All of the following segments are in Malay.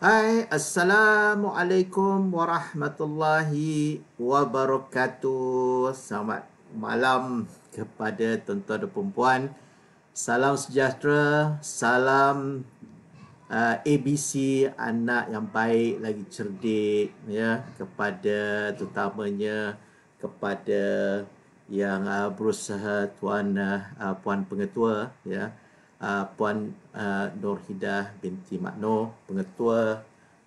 Hai, Assalamualaikum Warahmatullahi Wabarakatuh Selamat malam kepada tuan-tuan dan perempuan Salam sejahtera, salam uh, eh, ABC anak yang baik lagi cerdik ya kepada terutamanya kepada yang uh, berusaha tuan uh, eh, puan pengetua ya uh, Puan uh, ah, Nurhidah binti Makno, Pengetua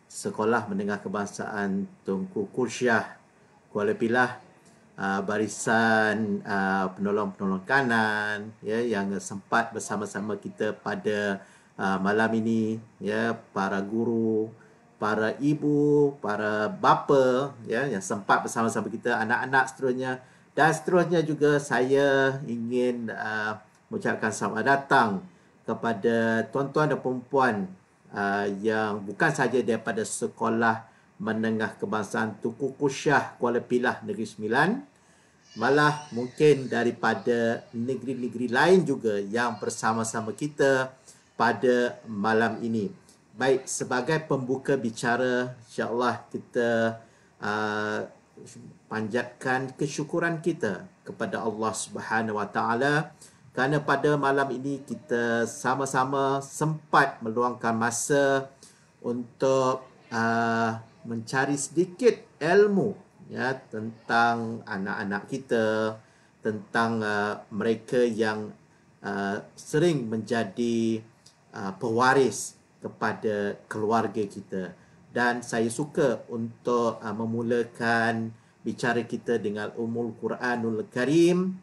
Sekolah Mendengar Kebangsaan Tunku Kursyah Kuala Pilah uh, barisan uh, penolong-penolong kanan ya yang sempat bersama-sama kita pada uh, malam ini ya para guru para ibu para bapa ya yang sempat bersama-sama kita anak-anak seterusnya dan seterusnya juga saya ingin uh, mengucapkan selamat datang kepada tuan-tuan dan perempuan uh, yang bukan saja daripada sekolah menengah kebangsaan Tuku Kusyah Kuala Pilah Negeri Sembilan malah mungkin daripada negeri-negeri lain juga yang bersama-sama kita pada malam ini. Baik sebagai pembuka bicara insya kita uh, panjatkan kesyukuran kita kepada Allah Subhanahu Wa Taala kerana pada malam ini kita sama-sama sempat meluangkan masa untuk uh, mencari sedikit ilmu ya tentang anak-anak kita tentang uh, mereka yang uh, sering menjadi uh, pewaris kepada keluarga kita dan saya suka untuk uh, memulakan bicara kita dengan umul Quranul Karim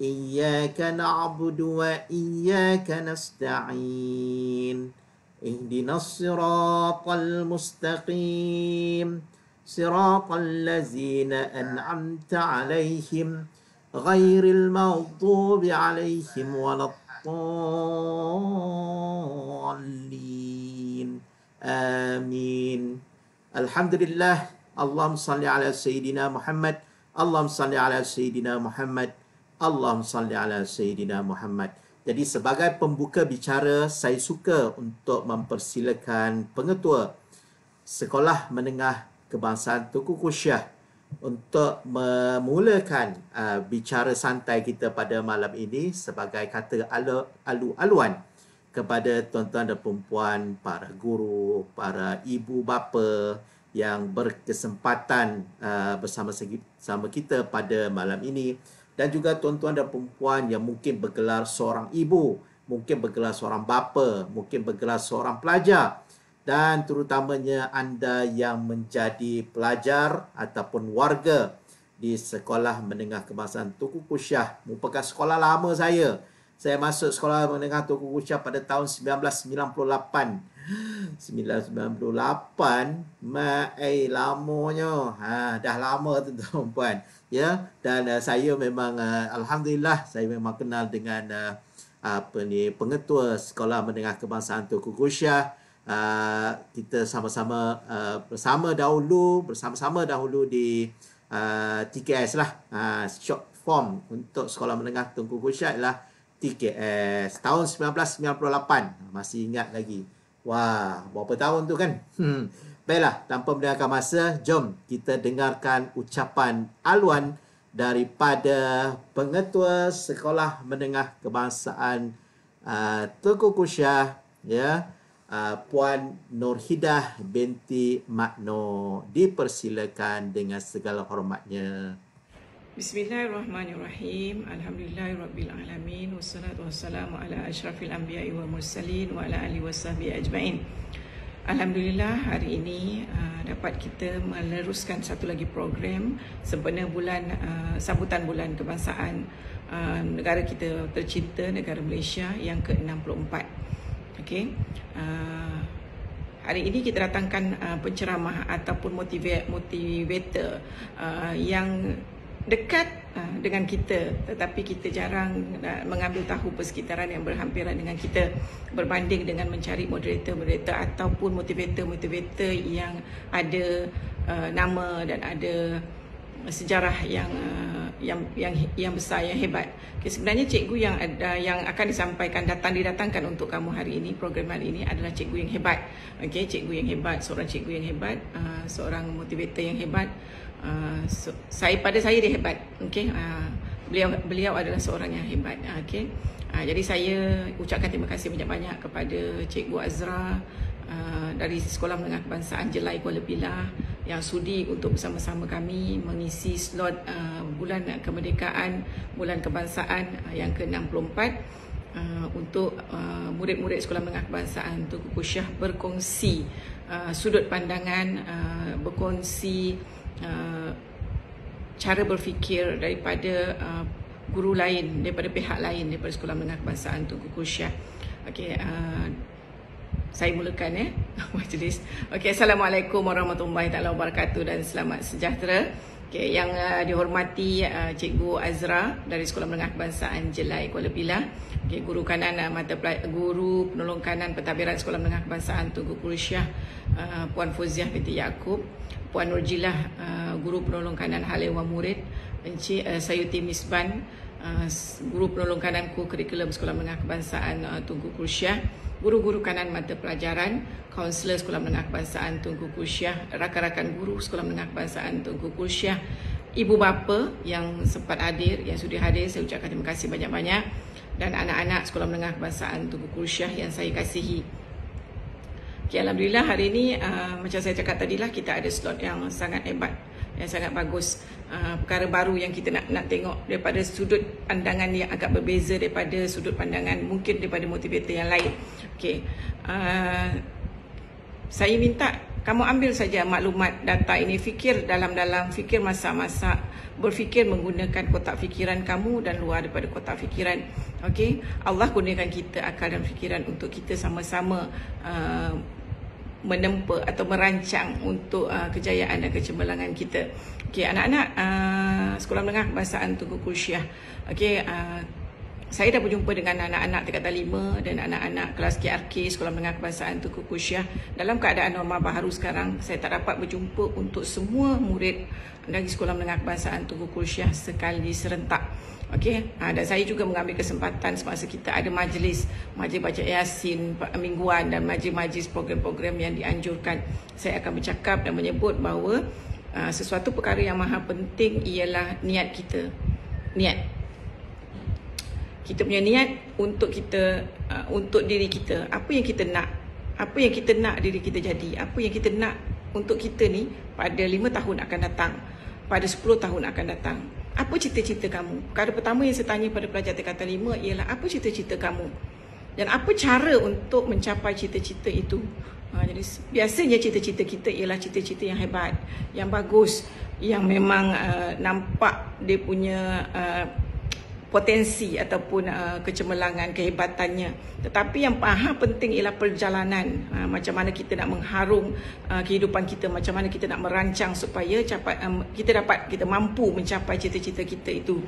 إياك نعبد وإياك نستعين اهدنا الصراط المستقيم صراط الذين أنعمت عليهم غير المغضوب عليهم ولا الضالين آمين الحمد لله اللهم صل على سيدنا محمد اللهم صل على سيدنا محمد Allahumma salli ala Sayyidina Muhammad. Jadi sebagai pembuka bicara, saya suka untuk mempersilakan pengetua Sekolah Menengah Kebangsaan Tuku Kusyah untuk memulakan uh, bicara santai kita pada malam ini sebagai kata alu, aluan kepada tuan-tuan dan perempuan, para guru, para ibu bapa yang berkesempatan uh, bersama kita pada malam ini dan juga tuan-tuan dan perempuan yang mungkin bergelar seorang ibu, mungkin bergelar seorang bapa, mungkin bergelar seorang pelajar dan terutamanya anda yang menjadi pelajar ataupun warga di Sekolah Menengah Kebangsaan Tuku Kusyah merupakan sekolah lama saya. Saya masuk Sekolah Menengah Tuku Kusyah pada tahun 1998. 1998, mai lamanya. Ha, dah lama tu tuan-tuan ya dan uh, saya memang uh, alhamdulillah saya memang kenal dengan uh, apa ni pengetua sekolah menengah kebangsaan Tuku Kusya uh, kita sama-sama uh, bersama dahulu bersama-sama dahulu di uh, TKS lah uh, short form untuk sekolah menengah Tuku Kusya ialah TKS tahun 1998 masih ingat lagi wah berapa tahun tu kan hmm. Baiklah, tanpa mendengarkan masa, jom kita dengarkan ucapan aluan daripada pengetua Sekolah Menengah Kebangsaan uh, Tuku Kusyah, ya, uh, Puan Nurhidah binti Makno dipersilakan dengan segala hormatnya. Bismillahirrahmanirrahim. Alhamdulillahirrabbilalamin. Wassalamualaikum warahmatullahi wabarakatuh. Alhamdulillah hari ini uh, dapat kita meneruskan satu lagi program sempena bulan uh, sambutan bulan kebangsaan uh, negara kita tercinta negara Malaysia yang ke-64. Okey. Uh, hari ini kita datangkan uh, penceramah ataupun motivator uh, yang dekat ah, dengan kita tetapi kita jarang ah, mengambil tahu persekitaran yang berhampiran dengan kita berbanding dengan mencari moderator-moderator ataupun motivator-motivator yang ada uh, nama dan ada sejarah yang uh, yang yang yang besar yang hebat. Okay, sebenarnya cikgu yang ada yang akan disampaikan datang didatangkan untuk kamu hari ini program hari ini adalah cikgu yang hebat. Okey, cikgu yang hebat, seorang cikgu yang hebat, uh, seorang motivator yang hebat. Ah, so, saya pada saya dia hebat. Okey. Uh, ah, beliau beliau adalah seorang yang hebat. Uh, ah, Okey. Uh, jadi saya ucapkan terima kasih banyak-banyak kepada Cikgu Azra uh, dari Sekolah Menengah Kebangsaan Jelai Kuala Pilah yang sudi untuk bersama-sama kami mengisi slot uh, bulan kemerdekaan, bulan kebangsaan uh, yang ke-64. Uh, untuk uh, murid-murid Sekolah Menengah Kebangsaan untuk Kusyah berkongsi uh, sudut pandangan, uh, berkongsi uh, Uh, cara berfikir daripada uh, guru lain daripada pihak lain daripada sekolah menengah kebangsaan Tunku Kursia. Okey, uh, saya mulakan ya eh? majlis. Okey, assalamualaikum warahmatullahi taala wabarakatuh dan selamat sejahtera. Okey, yang uh, dihormati uh, Cikgu Azra dari Sekolah Menengah Kebangsaan Jelai Kuala Pilah. Okey, guru kanan uh, mata guru penolong kanan pentadbiran Sekolah Menengah Kebangsaan Tunku Kursia uh, Puan Fuziah binti Yaakob. Puan Nurjilah uh, guru penolong kanan hal ehwal murid Encik uh, Sayuti Misban uh, guru penolong kananku kurikulum sekolah menengah kebangsaan uh, Tunku Kursyah guru-guru kanan mata pelajaran kaunselor sekolah menengah kebangsaan Tunku Kursyah rakan-rakan guru sekolah menengah kebangsaan Tunku Kursyah ibu bapa yang sempat hadir yang sudah hadir saya ucapkan terima kasih banyak-banyak dan anak-anak sekolah menengah kebangsaan Tunku Kursyah yang saya kasihi Okay, Alhamdulillah hari ini uh, macam saya cakap tadi lah kita ada slot yang sangat hebat yang sangat bagus uh, perkara baru yang kita nak nak tengok daripada sudut pandangan yang agak berbeza daripada sudut pandangan mungkin daripada motivator yang lain. Okay, Uh, saya minta kamu ambil saja maklumat data ini fikir dalam-dalam fikir masa-masa berfikir menggunakan kotak fikiran kamu dan luar daripada kotak fikiran. Okay, Allah gunakan kita akal dan fikiran untuk kita sama-sama uh, menempa atau merancang untuk uh, kejayaan dan kecemerlangan kita. Okey anak-anak uh, sekolah menengah bahasaan Tunku Kursyah. Okey uh, saya dah berjumpa dengan anak-anak tingkat 5 dan anak-anak kelas KRK sekolah menengah kebangsaan Tunku Kursyah dalam keadaan normal baharu sekarang saya tak dapat berjumpa untuk semua murid dari sekolah menengah kebangsaan Tunku Kursyah sekali serentak. Okey, ha, dan saya juga mengambil kesempatan semasa kita ada majlis majlis baca yasin mingguan dan majlis-majlis program-program yang dianjurkan, saya akan bercakap dan menyebut bahawa ha, sesuatu perkara yang maha penting ialah niat kita. Niat. Kita punya niat untuk kita uh, untuk diri kita, apa yang kita nak? Apa yang kita nak diri kita jadi? Apa yang kita nak untuk kita ni pada 5 tahun akan datang, pada 10 tahun akan datang apa cita-cita kamu? Perkara pertama yang saya tanya pada pelajar tingkatan lima ialah apa cita-cita kamu? Dan apa cara untuk mencapai cita-cita itu? Ha, jadi biasanya cita-cita kita ialah cita-cita yang hebat, yang bagus, yang memang uh, nampak dia punya uh, potensi ataupun uh, kecemerlangan kehebatannya tetapi yang paha penting ialah perjalanan uh, macam mana kita nak mengharum uh, kehidupan kita macam mana kita nak merancang supaya capai, um, kita dapat kita mampu mencapai cita-cita kita itu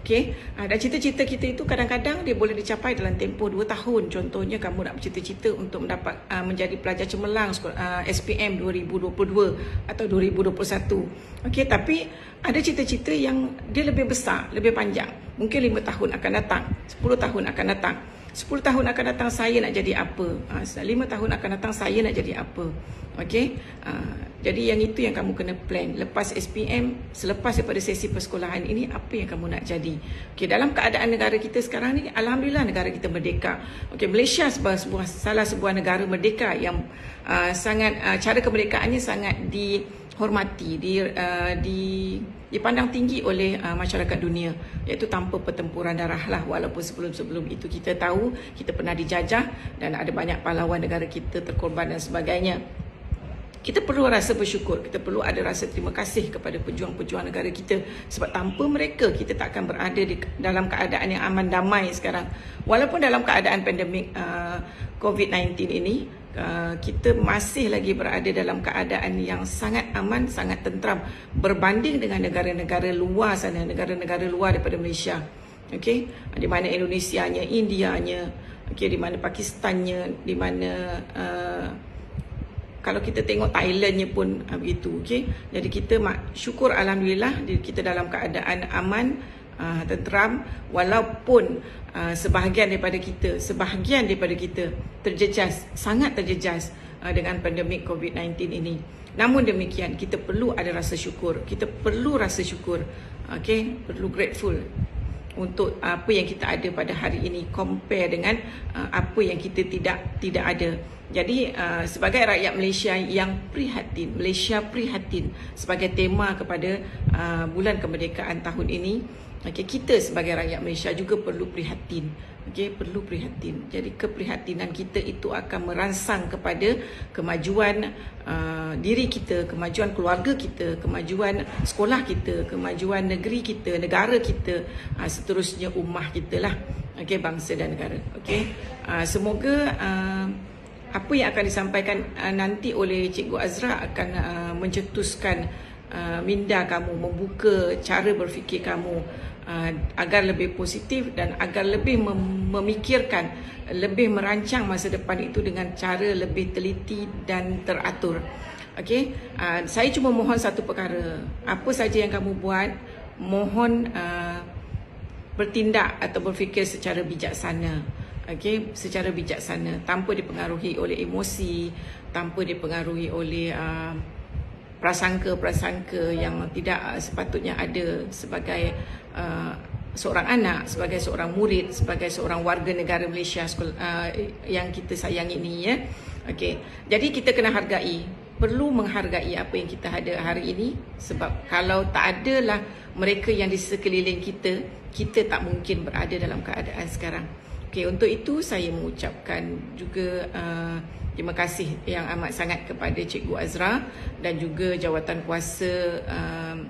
Okay. Ha, ah, dan cita-cita kita itu kadang-kadang dia boleh dicapai dalam tempoh 2 tahun. Contohnya kamu nak bercita-cita untuk mendapat uh, menjadi pelajar cemerlang uh, SPM 2022 atau 2021. Okay. Tapi ada cita-cita yang dia lebih besar, lebih panjang. Mungkin 5 tahun akan datang, 10 tahun akan datang. 10 tahun akan datang saya nak jadi apa? Ha, ah, 5 tahun akan datang saya nak jadi apa? Okey. Jadi yang itu yang kamu kena plan. Lepas SPM, selepas daripada sesi persekolahan ini, apa yang kamu nak jadi? Okey, dalam keadaan negara kita sekarang ni, Alhamdulillah negara kita merdeka. Okey, Malaysia sebuah, sebuah, salah sebuah negara merdeka yang uh, sangat, uh, cara kemerdekaannya sangat dihormati, di, uh, di dipandang tinggi oleh uh, masyarakat dunia iaitu tanpa pertempuran darah lah walaupun sebelum-sebelum itu kita tahu kita pernah dijajah dan ada banyak pahlawan negara kita terkorban dan sebagainya kita perlu rasa bersyukur, kita perlu ada rasa terima kasih kepada pejuang-pejuang negara kita sebab tanpa mereka kita tak akan berada di dalam keadaan yang aman damai sekarang. Walaupun dalam keadaan pandemik uh, COVID-19 ini, uh, kita masih lagi berada dalam keadaan yang sangat aman, sangat tenteram berbanding dengan negara-negara luar sana, negara-negara luar daripada Malaysia. Okey, di mana Indonesianya, Indianya, okey di mana Pakistannya, di mana uh, kalau kita tengok Thailandnya pun uh, begitu okey jadi kita mak, syukur alhamdulillah kita dalam keadaan aman uh, tenteram walaupun uh, sebahagian daripada kita sebahagian daripada kita terjejas sangat terjejas uh, dengan pandemik COVID-19 ini namun demikian kita perlu ada rasa syukur kita perlu rasa syukur okay, perlu grateful untuk apa yang kita ada pada hari ini compare dengan uh, apa yang kita tidak tidak ada jadi uh, sebagai rakyat Malaysia yang prihatin, Malaysia prihatin sebagai tema kepada uh, bulan kemerdekaan tahun ini, okay, kita sebagai rakyat Malaysia juga perlu prihatin. Okay, perlu prihatin. Jadi keprihatinan kita itu akan merangsang kepada kemajuan uh, diri kita, kemajuan keluarga kita, kemajuan sekolah kita, kemajuan negeri kita, negara kita, uh, seterusnya ummah kita lah. Okay, bangsa dan negara. Okay, uh, semoga. Uh, apa yang akan disampaikan uh, nanti oleh Cikgu Azra akan uh, mencetuskan uh, minda kamu, membuka cara berfikir kamu uh, agar lebih positif dan agar lebih mem- memikirkan, lebih merancang masa depan itu dengan cara lebih teliti dan teratur. Okay, uh, saya cuma mohon satu perkara. Apa saja yang kamu buat, mohon uh, bertindak atau berfikir secara bijaksana okay, secara bijaksana tanpa dipengaruhi oleh emosi tanpa dipengaruhi oleh uh, prasangka-prasangka yang tidak ah, sepatutnya ada sebagai uh, seorang anak sebagai seorang murid sebagai seorang warga negara Malaysia sekolah, uh, yang kita sayangi ini ya okey jadi kita kena hargai perlu menghargai apa yang kita ada hari ini sebab kalau tak adalah mereka yang di sekeliling kita kita tak mungkin berada dalam keadaan sekarang Okay untuk itu saya mengucapkan juga uh, terima kasih yang amat sangat kepada Cikgu Azra dan juga jawatan kuasa uh, um,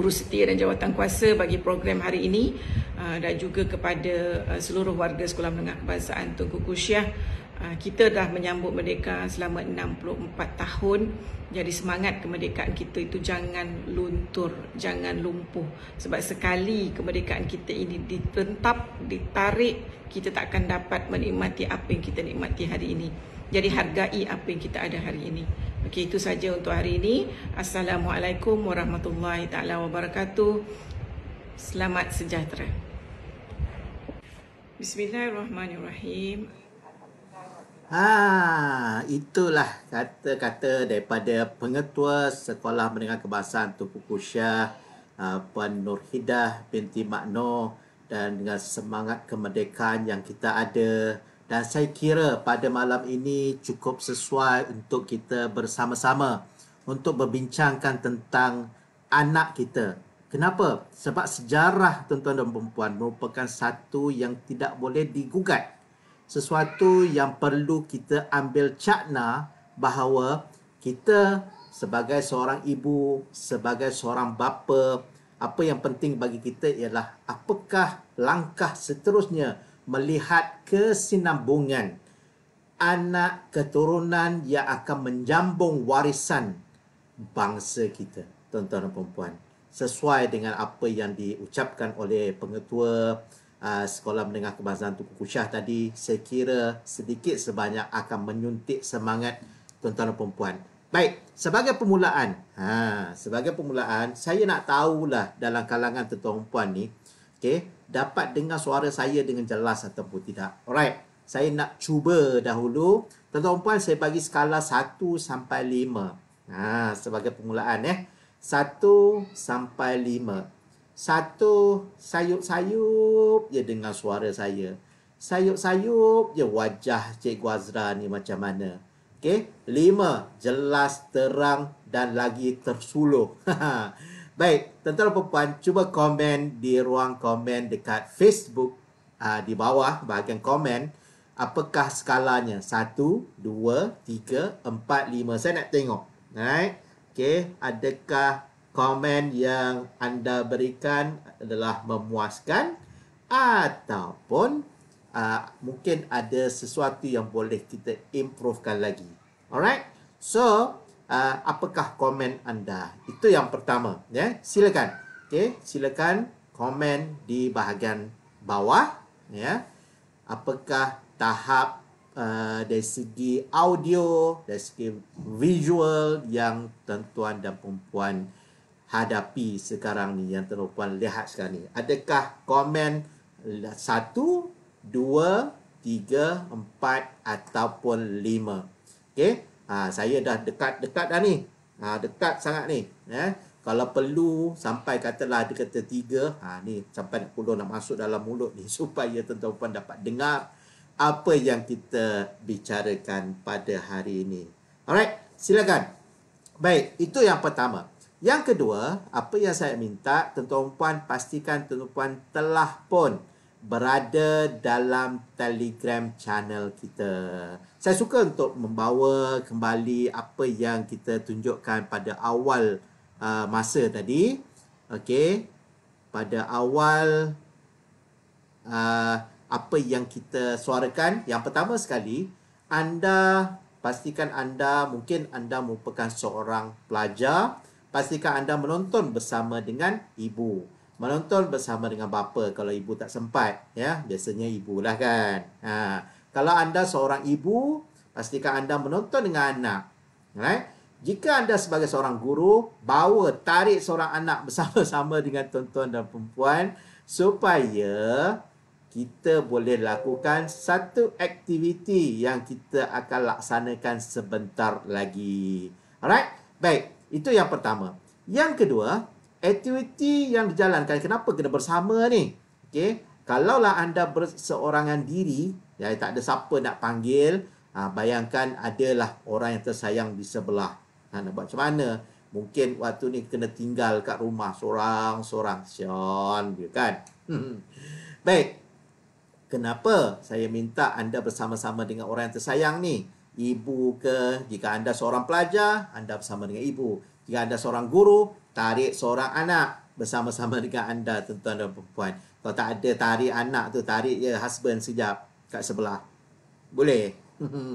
urus setia dan jawatan kuasa bagi program hari ini uh, dan juga kepada uh, seluruh warga Sekolah Menengah Kebangsaan Tunku Kusyah. Ah, kita dah menyambut merdeka selama 64 tahun jadi semangat kemerdekaan kita itu jangan luntur jangan lumpuh sebab sekali kemerdekaan kita ini ditentap ditarik kita tak akan dapat menikmati apa yang kita nikmati hari ini jadi hargai apa yang kita ada hari ini okey itu saja untuk hari ini assalamualaikum warahmatullahi taala wabarakatuh selamat sejahtera Bismillahirrahmanirrahim. Ha, itulah kata-kata daripada pengetua Sekolah Menengah Kebangsaan Tuku Kusyah uh, Puan Nurhidah binti Makno dan dengan semangat kemerdekaan yang kita ada dan saya kira pada malam ini cukup sesuai untuk kita bersama-sama untuk berbincangkan tentang anak kita. Kenapa? Sebab sejarah tuan-tuan dan perempuan merupakan satu yang tidak boleh digugat sesuatu yang perlu kita ambil cakna bahawa kita sebagai seorang ibu, sebagai seorang bapa, apa yang penting bagi kita ialah apakah langkah seterusnya melihat kesinambungan anak keturunan yang akan menjambung warisan bangsa kita. Tuan-tuan dan puan-puan, sesuai dengan apa yang diucapkan oleh pengetua Ah, sekolah Menengah Kebangsaan Tuku Kusyah tadi saya kira sedikit sebanyak akan menyuntik semangat tuan-tuan perempuan. Baik, sebagai permulaan, ha, sebagai permulaan, saya nak tahulah dalam kalangan tuan-tuan perempuan ni, okay, dapat dengar suara saya dengan jelas ataupun tidak. Alright, saya nak cuba dahulu. Tuan-tuan dan perempuan, saya bagi skala 1 sampai 5. Ha, sebagai permulaan, eh. 1 sampai 5 satu sayup-sayup je dengan suara saya. Sayup-sayup je wajah Cikgu Azra ni macam mana. Okey, lima, jelas, terang dan lagi tersuluh. Baik, tentang tuan perempuan, cuba komen di ruang komen dekat Facebook aa, ah, di bawah bahagian komen. Apakah skalanya? Satu, dua, tiga, empat, lima. Saya nak tengok. Right? Okey, adakah komen yang anda berikan adalah memuaskan ataupun uh, mungkin ada sesuatu yang boleh kita improvekan lagi. Alright? So, uh, apakah komen anda? Itu yang pertama, ya. Yeah? Silakan. Okay, silakan komen di bahagian bawah, ya. Yeah? Apakah tahap Uh, dari segi audio, dari segi visual yang tuan-tuan dan perempuan hadapi sekarang ni yang tuan-tuan lihat sekarang ni. Adakah komen satu, dua, tiga, empat ataupun lima? Okay, Ha, saya dah dekat-dekat dah ni. Ha, dekat sangat ni. Eh? Kalau perlu sampai katalah dia kata tiga. Ha, ni sampai nak puluh nak masuk dalam mulut ni. Supaya tuan-tuan dapat dengar apa yang kita bicarakan pada hari ini. Alright. Silakan. Baik. Itu yang pertama. Yang kedua, apa yang saya minta, tentu tuan pastikan tentu tuan telah pun berada dalam Telegram channel kita. Saya suka untuk membawa kembali apa yang kita tunjukkan pada awal uh, masa tadi. Okey. Pada awal uh, apa yang kita suarakan, yang pertama sekali, anda pastikan anda mungkin anda merupakan seorang pelajar pastikan anda menonton bersama dengan ibu. Menonton bersama dengan bapa kalau ibu tak sempat. ya Biasanya ibu lah kan. Ha. Kalau anda seorang ibu, pastikan anda menonton dengan anak. Right? Jika anda sebagai seorang guru, bawa tarik seorang anak bersama-sama dengan tuan-tuan dan perempuan supaya kita boleh lakukan satu aktiviti yang kita akan laksanakan sebentar lagi. Alright? Baik. Itu yang pertama. Yang kedua, aktiviti yang dijalankan kenapa kena bersama ni? Okey, kalaulah anda berseorangan diri, ya tak ada siapa nak panggil, ha, bayangkan adalah orang yang tersayang di sebelah. Ha, nak buat macam mana? Mungkin waktu ni kena tinggal kat rumah seorang-seorang. Sean, dia ya kan? Baik. Kenapa saya minta anda bersama-sama dengan orang yang tersayang ni? ibu ke, jika anda seorang pelajar, anda bersama dengan ibu. Jika anda seorang guru, tarik seorang anak bersama-sama dengan anda, tuan-tuan dan perempuan. Kalau tak ada tarik anak tu, tarik je husband sekejap kat sebelah. Boleh?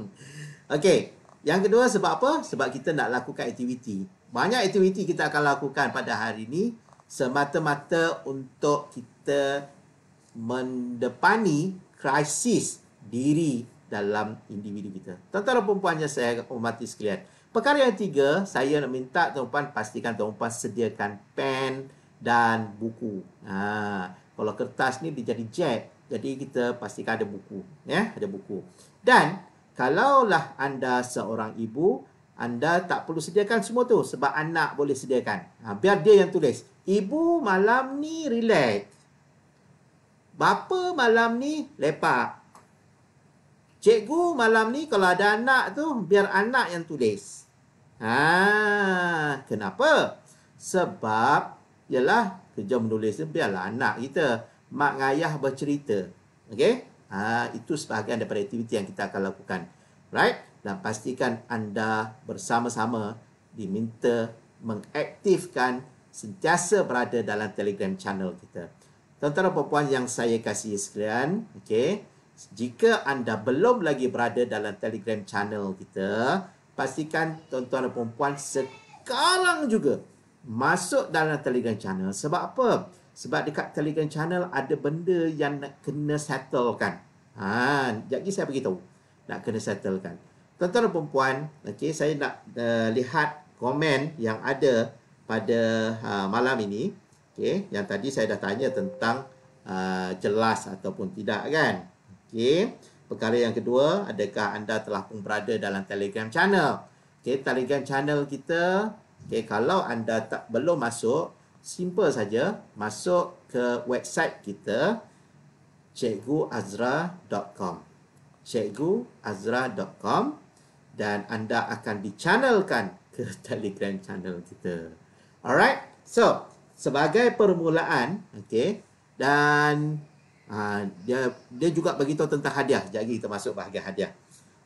Okey. Yang kedua sebab apa? Sebab kita nak lakukan aktiviti. Banyak aktiviti kita akan lakukan pada hari ini semata-mata untuk kita mendepani krisis diri dalam individu kita. Tuan-tuan dan perempuan yang saya hormati sekalian. Perkara yang tiga, saya nak minta tuan-puan pastikan tuan-puan sediakan pen dan buku. Ha, kalau kertas ni dia jadi jet, jadi kita pastikan ada buku. Ya, ada buku. Dan kalaulah anda seorang ibu, anda tak perlu sediakan semua tu sebab anak boleh sediakan. Ha, biar dia yang tulis. Ibu malam ni relax. Bapa malam ni lepak. Cikgu malam ni kalau ada anak tu biar anak yang tulis. Ha, kenapa? Sebab ialah kerja menulis tu biarlah anak kita. Mak ayah bercerita. Okey? Ha, itu sebahagian daripada aktiviti yang kita akan lakukan. Right? Dan pastikan anda bersama-sama diminta mengaktifkan sentiasa berada dalam Telegram channel kita. Tuan-tuan dan puan-puan yang saya kasihi sekalian, okey? jika anda belum lagi berada dalam Telegram channel kita, pastikan tuan-tuan dan puan sekarang juga masuk dalam Telegram channel. Sebab apa? Sebab dekat Telegram channel ada benda yang nak kena settlekan. Ha, jadi saya beritahu. Nak kena settlekan. Tuan-tuan dan puan okay, saya nak uh, lihat komen yang ada pada uh, malam ini. Okay, yang tadi saya dah tanya tentang uh, jelas ataupun tidak kan? Okey, perkara yang kedua, adakah anda telah pun berada dalam Telegram channel? Okey, Telegram channel kita, okey, kalau anda tak belum masuk, simple saja, masuk ke website kita cikguazra.com. cikguazra.com dan anda akan dichannelkan ke Telegram channel kita. Alright? So, sebagai permulaan, okey, dan Ha, dia dia juga bagi tentang hadiah. Jadi kita masuk bahagian hadiah.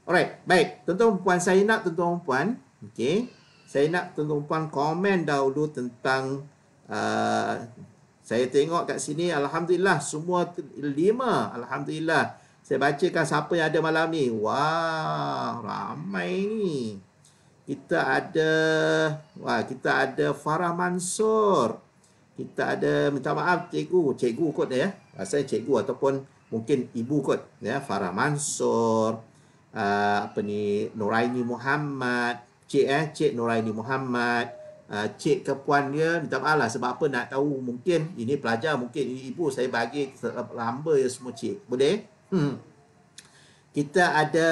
Alright, baik. Tuan-tuan puan saya nak tuan-tuan puan, okey. Saya nak tuan-tuan puan komen dahulu tentang uh, saya tengok kat sini alhamdulillah semua lima alhamdulillah. Saya bacakan siapa yang ada malam ni. Wah, ramai ni. Kita ada wah, kita ada Farah Mansur. Kita ada minta maaf cikgu, cikgu kot dia ya uh, saya cikgu ataupun mungkin ibu kot ya Farah Mansor ah, apa ni Nuraini Muhammad cik eh cik Nuraini Muhammad uh, cik ke puan dia minta maaf lah sebab apa nak tahu mungkin ini pelajar mungkin ini ibu saya bagi lamba ya semua cik boleh hmm. kita ada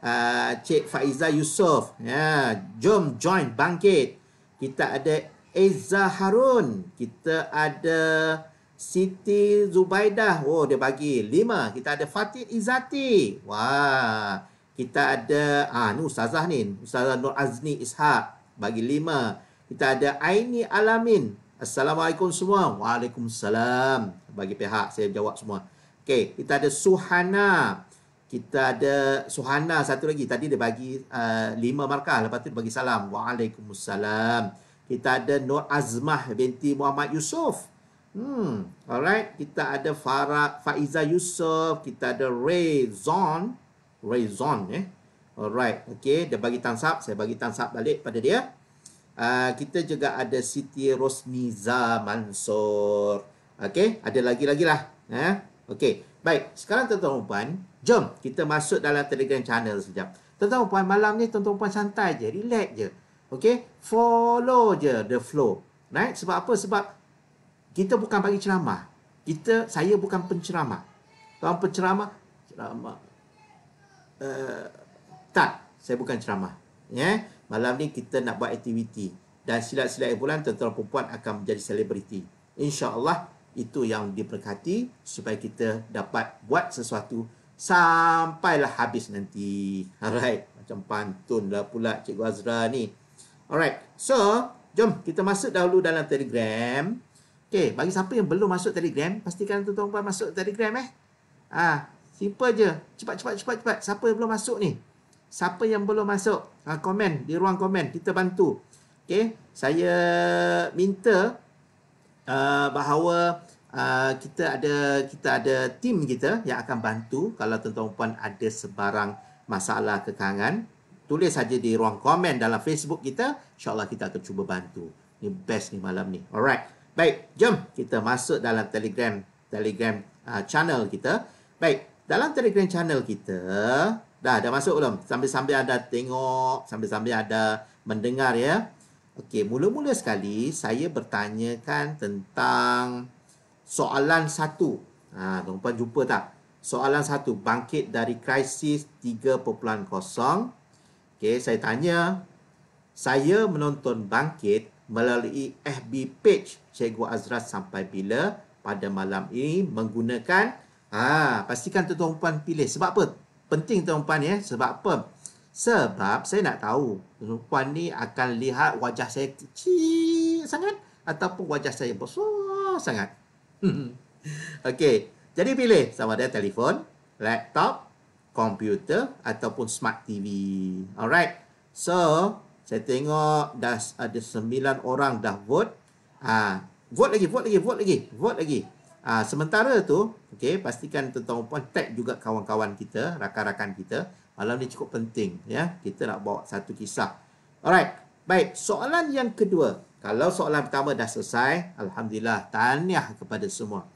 uh, cik Faiza Yusof ya jom join bangkit kita ada Eza Harun kita ada Siti Zubaidah. Oh, dia bagi lima. Kita ada Fatih Izati. Wah. Kita ada, ah ni Ustazah ni. Ustazah Nur Azni Ishak. Bagi lima. Kita ada Aini Alamin. Assalamualaikum semua. Waalaikumsalam. Bagi pihak saya jawab semua. Okey, kita ada Suhana. Kita ada Suhana satu lagi. Tadi dia bagi uh, lima markah. Lepas tu dia bagi salam. Waalaikumsalam. Kita ada Nur Azmah binti Muhammad Yusof. Hmm, alright. Kita ada Farah, Faiza Yusof. Kita ada Ray Zon. Ray Zon, eh. Alright, okay. Dia bagi thumbs Saya bagi thumbs balik pada dia. Uh, kita juga ada Siti Rosniza Mansor. Okay, ada lagi-lagi lah. Eh? Okay, baik. Sekarang tuan-tuan puan, jom kita masuk dalam Telegram channel sejak Tuan-tuan puan, malam ni tuan-tuan puan santai je. Relax je. Okay, follow je the flow. Right? Sebab apa? Sebab kita bukan bagi ceramah. Kita saya bukan penceramah. Tuan penceramah ceramah. Uh, tak, saya bukan ceramah. Yeah? Malam ni kita nak buat aktiviti dan silat-silat bulan tentera perempuan akan menjadi selebriti. Insya-Allah itu yang diperkati supaya kita dapat buat sesuatu sampailah habis nanti. Alright, macam pantun lah pula Cikgu Azra ni. Alright, so jom kita masuk dahulu dalam telegram. Okay, bagi siapa yang belum masuk telegram, pastikan tuan-tuan puan masuk telegram eh. Ha, simple je. Cepat, cepat, cepat, cepat. Siapa yang belum masuk ni? Siapa yang belum masuk? Ha, komen di ruang komen. Kita bantu. Okay, saya minta uh, bahawa uh, kita ada kita ada tim kita yang akan bantu kalau tuan-tuan puan ada sebarang masalah kekangan. Tulis saja di ruang komen dalam Facebook kita. InsyaAllah kita akan cuba bantu. Ini best ni malam ni. Alright. Baik, jom kita masuk dalam Telegram Telegram uh, channel kita. Baik, dalam Telegram channel kita dah ada masuk belum? Sambil-sambil ada tengok, sambil-sambil ada mendengar ya. Okey, mula-mula sekali saya bertanyakan tentang soalan satu. Ha, tuan-tuan jumpa tak? Soalan satu, bangkit dari krisis 3.0. Okey, saya tanya. Saya menonton bangkit melalui FB page Cikgu Azra sampai bila pada malam ini menggunakan ha, pastikan tuan puan pilih sebab apa penting tuan puan ya sebab apa sebab saya nak tahu tuan puan ni akan lihat wajah saya kecil sangat ataupun wajah saya besar sangat okey jadi pilih sama ada telefon laptop komputer ataupun smart TV alright so saya tengok dah ada sembilan orang dah vote. ha, vote lagi, vote lagi, vote lagi, vote lagi. ha, sementara tu, okay pastikan tuan-tuan puan tag juga kawan-kawan kita, rakan-rakan kita. Malam ni cukup penting, ya. Kita nak bawa satu kisah. Alright. Baik, soalan yang kedua. Kalau soalan pertama dah selesai, alhamdulillah, tahniah kepada semua.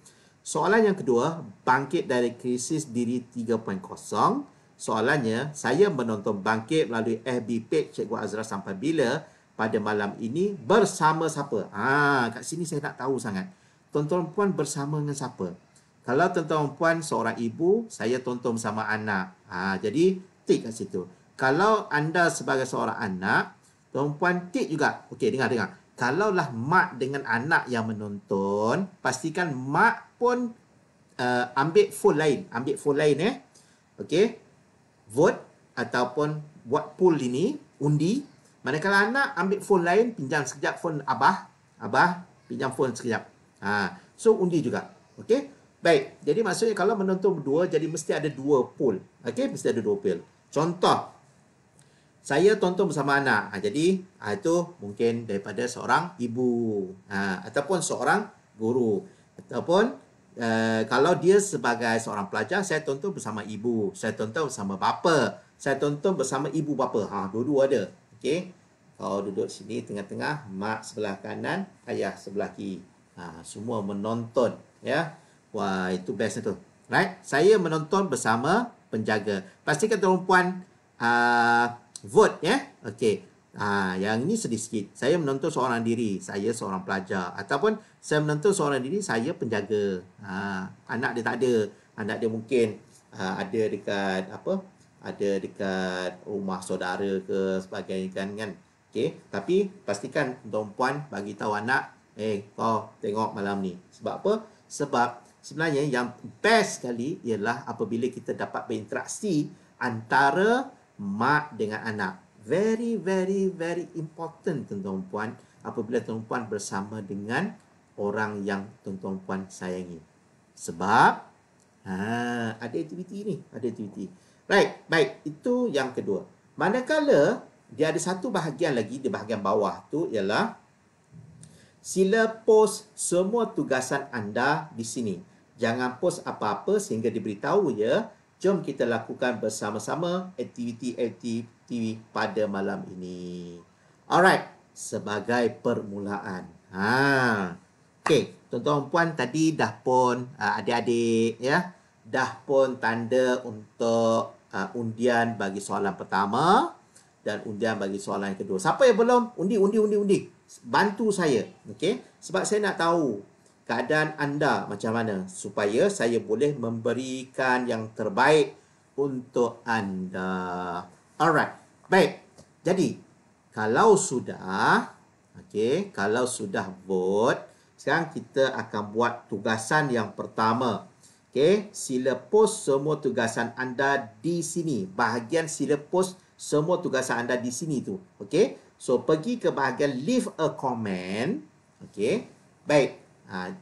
Soalan yang kedua, bangkit dari krisis diri 3.0 Soalannya, saya menonton bangkit melalui FB page Cikgu Azra sampai bila pada malam ini bersama siapa? Ah, ha, kat sini saya tak tahu sangat. Tonton tuan puan bersama dengan siapa? Kalau tonton tuan puan seorang ibu, saya tonton sama anak. Ah, jadi tik kat situ. Kalau anda sebagai seorang anak, tonton puan tik juga. Okey, dengar dengar. Kalaulah mak dengan anak yang menonton, pastikan mak pun uh, ambil phone lain, ambil phone lain eh. Okey, vote ataupun buat pool ini, undi. Manakala anak ambil phone lain, pinjam sekejap phone abah. Abah, pinjam phone sekejap. Ha. So, undi juga. Okey? Baik. Jadi, maksudnya kalau menonton berdua, jadi mesti ada dua pool. Okey? Mesti ada dua pool. Contoh. Saya tonton bersama anak. Ha, jadi, ha, itu mungkin daripada seorang ibu. Ha, ataupun seorang guru. Ataupun Eh, kalau dia sebagai seorang pelajar, saya tonton bersama ibu, saya tonton bersama bapa, saya tonton bersama ibu bapa. Ha, dua-dua ada. Okey. Kalau duduk sini tengah-tengah, mak sebelah kanan, ayah sebelah kiri. Ha, semua menonton. Ya. Wah, itu best tu. Right? Saya menonton bersama penjaga. Pastikan tuan-puan uh, vote. Ya? Yeah? Okey. Ha, yang ini sedih sikit. Saya menonton seorang diri. Saya seorang pelajar. Ataupun saya menonton seorang diri. Saya penjaga. Ha, anak dia tak ada. Anak dia mungkin ha, ada dekat apa? Ada dekat rumah saudara ke sebagainya kan. kan? Okay. Tapi pastikan tuan puan bagi tahu anak. Eh hey, kau tengok malam ni. Sebab apa? Sebab sebenarnya yang best sekali ialah apabila kita dapat berinteraksi antara mak dengan anak very very very important tuan-tuan puan apabila tuan-tuan puan bersama dengan orang yang tuan-tuan puan sayangi. Sebab ha ada aktiviti ni, ada aktiviti. Right, baik, itu yang kedua. Manakala dia ada satu bahagian lagi di bahagian bawah tu ialah sila post semua tugasan anda di sini. Jangan post apa-apa sehingga diberitahu ya. Jom kita lakukan bersama-sama aktiviti-aktiviti pada malam ini. Alright, sebagai permulaan. Ha. Okey, tuan-tuan puan tadi dah pun uh, ah, adik-adik ya, dah pun tanda untuk uh, undian bagi soalan pertama dan undian bagi soalan kedua. Siapa yang belum undi undi undi undi? Bantu saya, okay? Sebab saya nak tahu keadaan anda macam mana supaya saya boleh memberikan yang terbaik untuk anda. Alright. Baik. Jadi, kalau sudah, okay. kalau sudah vote, sekarang kita akan buat tugasan yang pertama. Okay, sila post semua tugasan anda di sini. Bahagian sila post semua tugasan anda di sini tu. Okay, So, pergi ke bahagian leave a comment. Okay, Baik. Ha,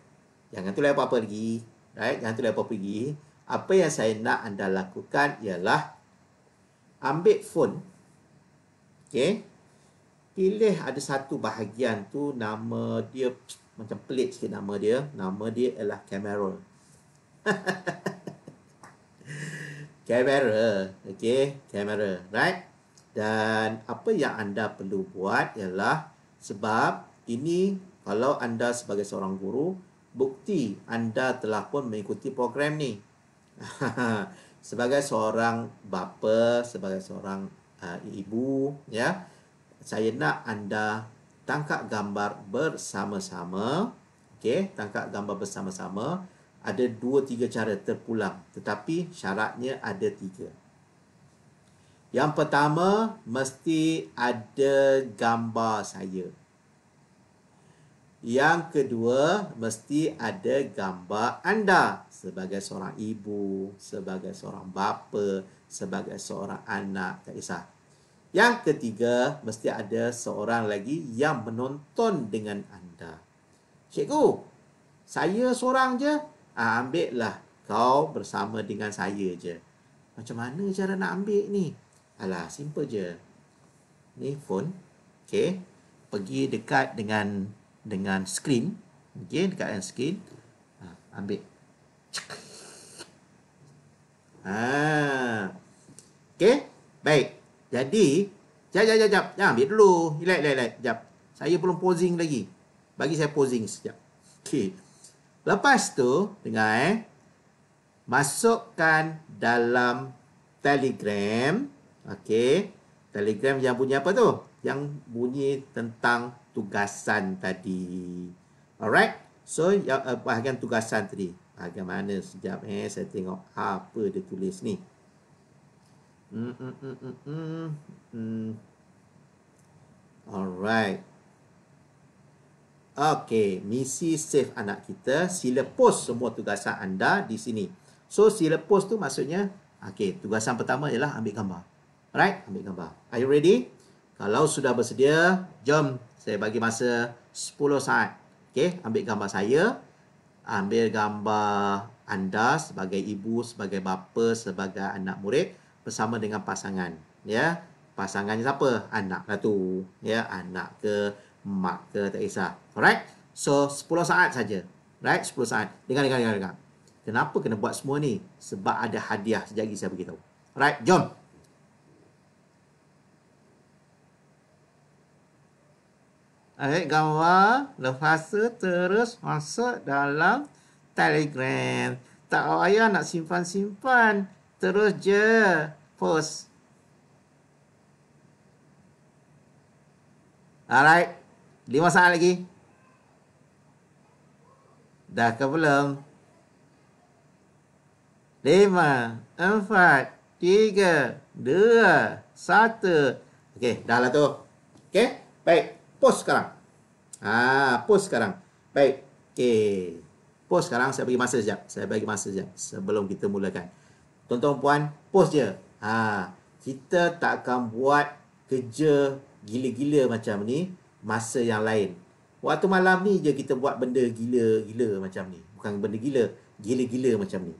jangan tulis apa-apa lagi. Right? Jangan tulis apa-apa lagi. Apa yang saya nak anda lakukan ialah ambil phone. Okay. Pilih ada satu bahagian tu nama dia macam pelik sikit nama dia. Nama dia ialah camera, camera, Okay. Camera, Right? Dan apa yang anda perlu buat ialah sebab ini kalau anda sebagai seorang guru bukti anda telah pun mengikuti program ni sebagai seorang bapa sebagai seorang uh, ibu ya saya nak anda tangkap gambar bersama-sama okey tangkap gambar bersama-sama ada dua tiga cara terpulang tetapi syaratnya ada tiga yang pertama mesti ada gambar saya yang kedua, mesti ada gambar anda sebagai seorang ibu, sebagai seorang bapa, sebagai seorang anak, tak kisah. Yang ketiga, mesti ada seorang lagi yang menonton dengan anda. Cikgu, saya seorang je. Ah, ambillah kau bersama dengan saya je. Macam mana cara nak ambil ni? Alah, simple je. Ni phone. Okay. Pergi dekat dengan dengan screen okey dekat dengan screen ha, ambil ha okey baik jadi jap jap jap jap jangan ambil dulu relax relax relax jap saya belum posing lagi bagi saya posing sekejap okey lepas tu dengar eh masukkan dalam telegram okey telegram yang bunyi apa tu yang bunyi tentang tugasan tadi. Alright. So ya, eh, bahagian tugasan tadi. Bagaimana sekejap eh saya tengok apa dia tulis ni. Mm, mm, mm, mm, mm. Mm. Alright. Okay, misi save anak kita. Sila post semua tugasan anda di sini. So, sila post tu maksudnya, okay, tugasan pertama ialah ambil gambar. Alright, ambil gambar. Are you ready? Kalau sudah bersedia, jom saya bagi masa 10 saat. Okey, ambil gambar saya, ambil gambar anda sebagai ibu, sebagai bapa, sebagai anak murid bersama dengan pasangan, ya. Pasangannya siapa? Anak lah tu. Ya, anak ke, mak ke, tak kisah. Alright? So, 10 saat saja. Right? 10 saat. Dengar, dengar, dengar, dengar. Kenapa kena buat semua ni? Sebab ada hadiah sejak saya beritahu. Alright? Jom! Adik gawar lepas tu terus masuk dalam telegram. Tak payah nak simpan-simpan. Terus je post. Alright. lima saat lagi. Dah ke belum? Lima, empat, tiga, dua, satu. Okey, dah lah tu. Okey, baik post sekarang. Ah, post sekarang. Baik. Okey. Post sekarang saya bagi masa sekejap. Saya bagi masa sekejap sebelum kita mulakan. Tonton puan, post je. Ha, kita tak akan buat kerja gila-gila macam ni masa yang lain. Waktu malam ni je kita buat benda gila-gila macam ni. Bukan benda gila, gila-gila macam ni.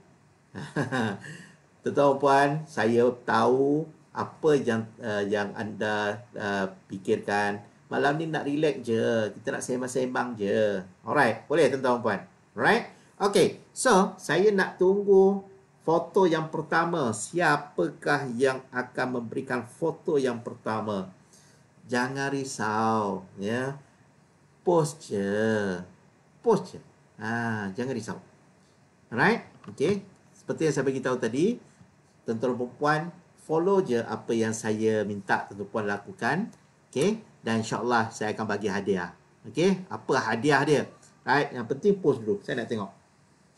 Tonton puan, saya tahu apa yang uh, yang anda uh, fikirkan Malam ni nak relax je. Kita nak sembang-sembang je. Alright. Boleh tuan-tuan dan puan? Alright. Okay. So, saya nak tunggu foto yang pertama. Siapakah yang akan memberikan foto yang pertama? Jangan risau. Ya. Post je. Post je. Ha, jangan risau. Alright. Okay. Seperti yang saya beritahu tadi. Tuan-tuan dan puan, follow je apa yang saya minta tuan-tuan lakukan. Okay dan insyaallah saya akan bagi hadiah. okay? apa hadiah dia? Right, yang penting post dulu. Saya nak tengok.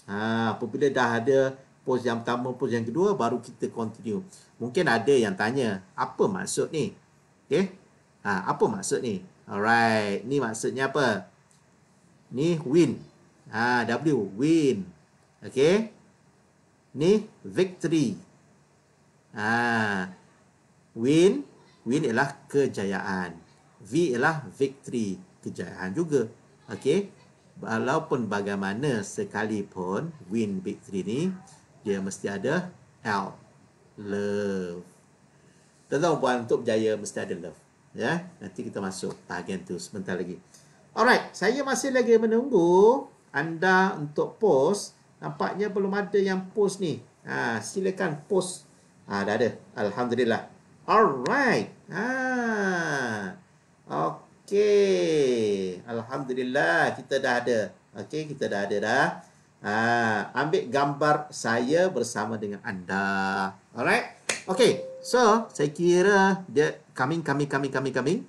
Ha, apabila dah ada post yang pertama, post yang kedua baru kita continue. Mungkin ada yang tanya, apa maksud ni? Okay? Ha, apa maksud ni? Alright, ni maksudnya apa? Ni win. Ha, W win. okay? Ni victory. Ha. Win, win ialah kejayaan. V ialah victory, kejayaan juga. Okey. Walaupun bagaimana sekalipun win victory ni, dia mesti ada L. Love. Tentang puan untuk berjaya mesti ada love. Ya, yeah? nanti kita masuk bahagian tu sebentar lagi. Alright, saya masih lagi menunggu anda untuk post. Nampaknya belum ada yang post ni. Ha, silakan post. Ha, dah ada. Alhamdulillah. Alright. Ha. Okey. Alhamdulillah kita dah ada. Okey, kita dah ada dah. Ha, ambil gambar saya bersama dengan anda. Alright. Okey. So, saya kira dia coming kami kami kami coming.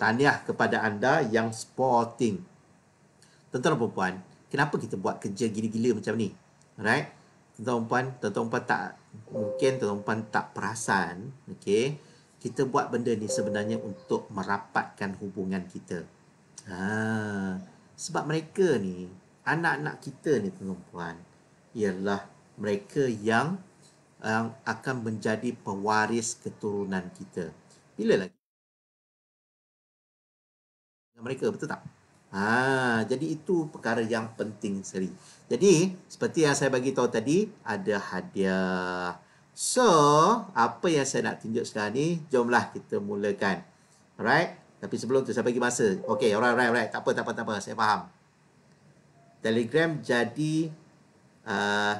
Tahniah kepada anda yang sporting. Tuan-tuan puan, kenapa kita buat kerja gila-gila macam ni? Alright. Tuan-tuan puan, tuan-tuan tak mungkin tuan-tuan tak perasan, okey kita buat benda ni sebenarnya untuk merapatkan hubungan kita. Ha, sebab mereka ni, anak-anak kita ni tuan ialah mereka yang yang akan menjadi pewaris keturunan kita. Bila lagi? mereka, betul tak? Ha, jadi itu perkara yang penting sekali. Jadi, seperti yang saya bagi tahu tadi, ada hadiah. So, apa yang saya nak tunjuk sekarang ni, jomlah kita mulakan. Alright? Tapi sebelum tu, saya bagi masa. Okay, alright, alright, alright. Tak apa, tak apa, tak apa. Saya faham. Telegram jadi... Uh,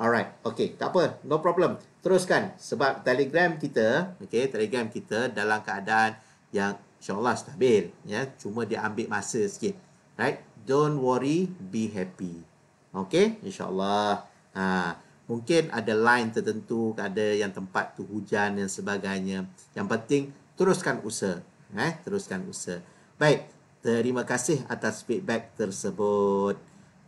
alright, okay. Tak apa, no problem. Teruskan. Sebab Telegram kita, okay, Telegram kita dalam keadaan yang insyaAllah stabil. Ya, yeah? cuma dia ambil masa sikit. Right? Don't worry, be happy. Okay? InsyaAllah. Haa. Uh, mungkin ada line tertentu, ada yang tempat tu hujan dan sebagainya. Yang penting teruskan usaha, eh, teruskan usaha. Baik, terima kasih atas feedback tersebut.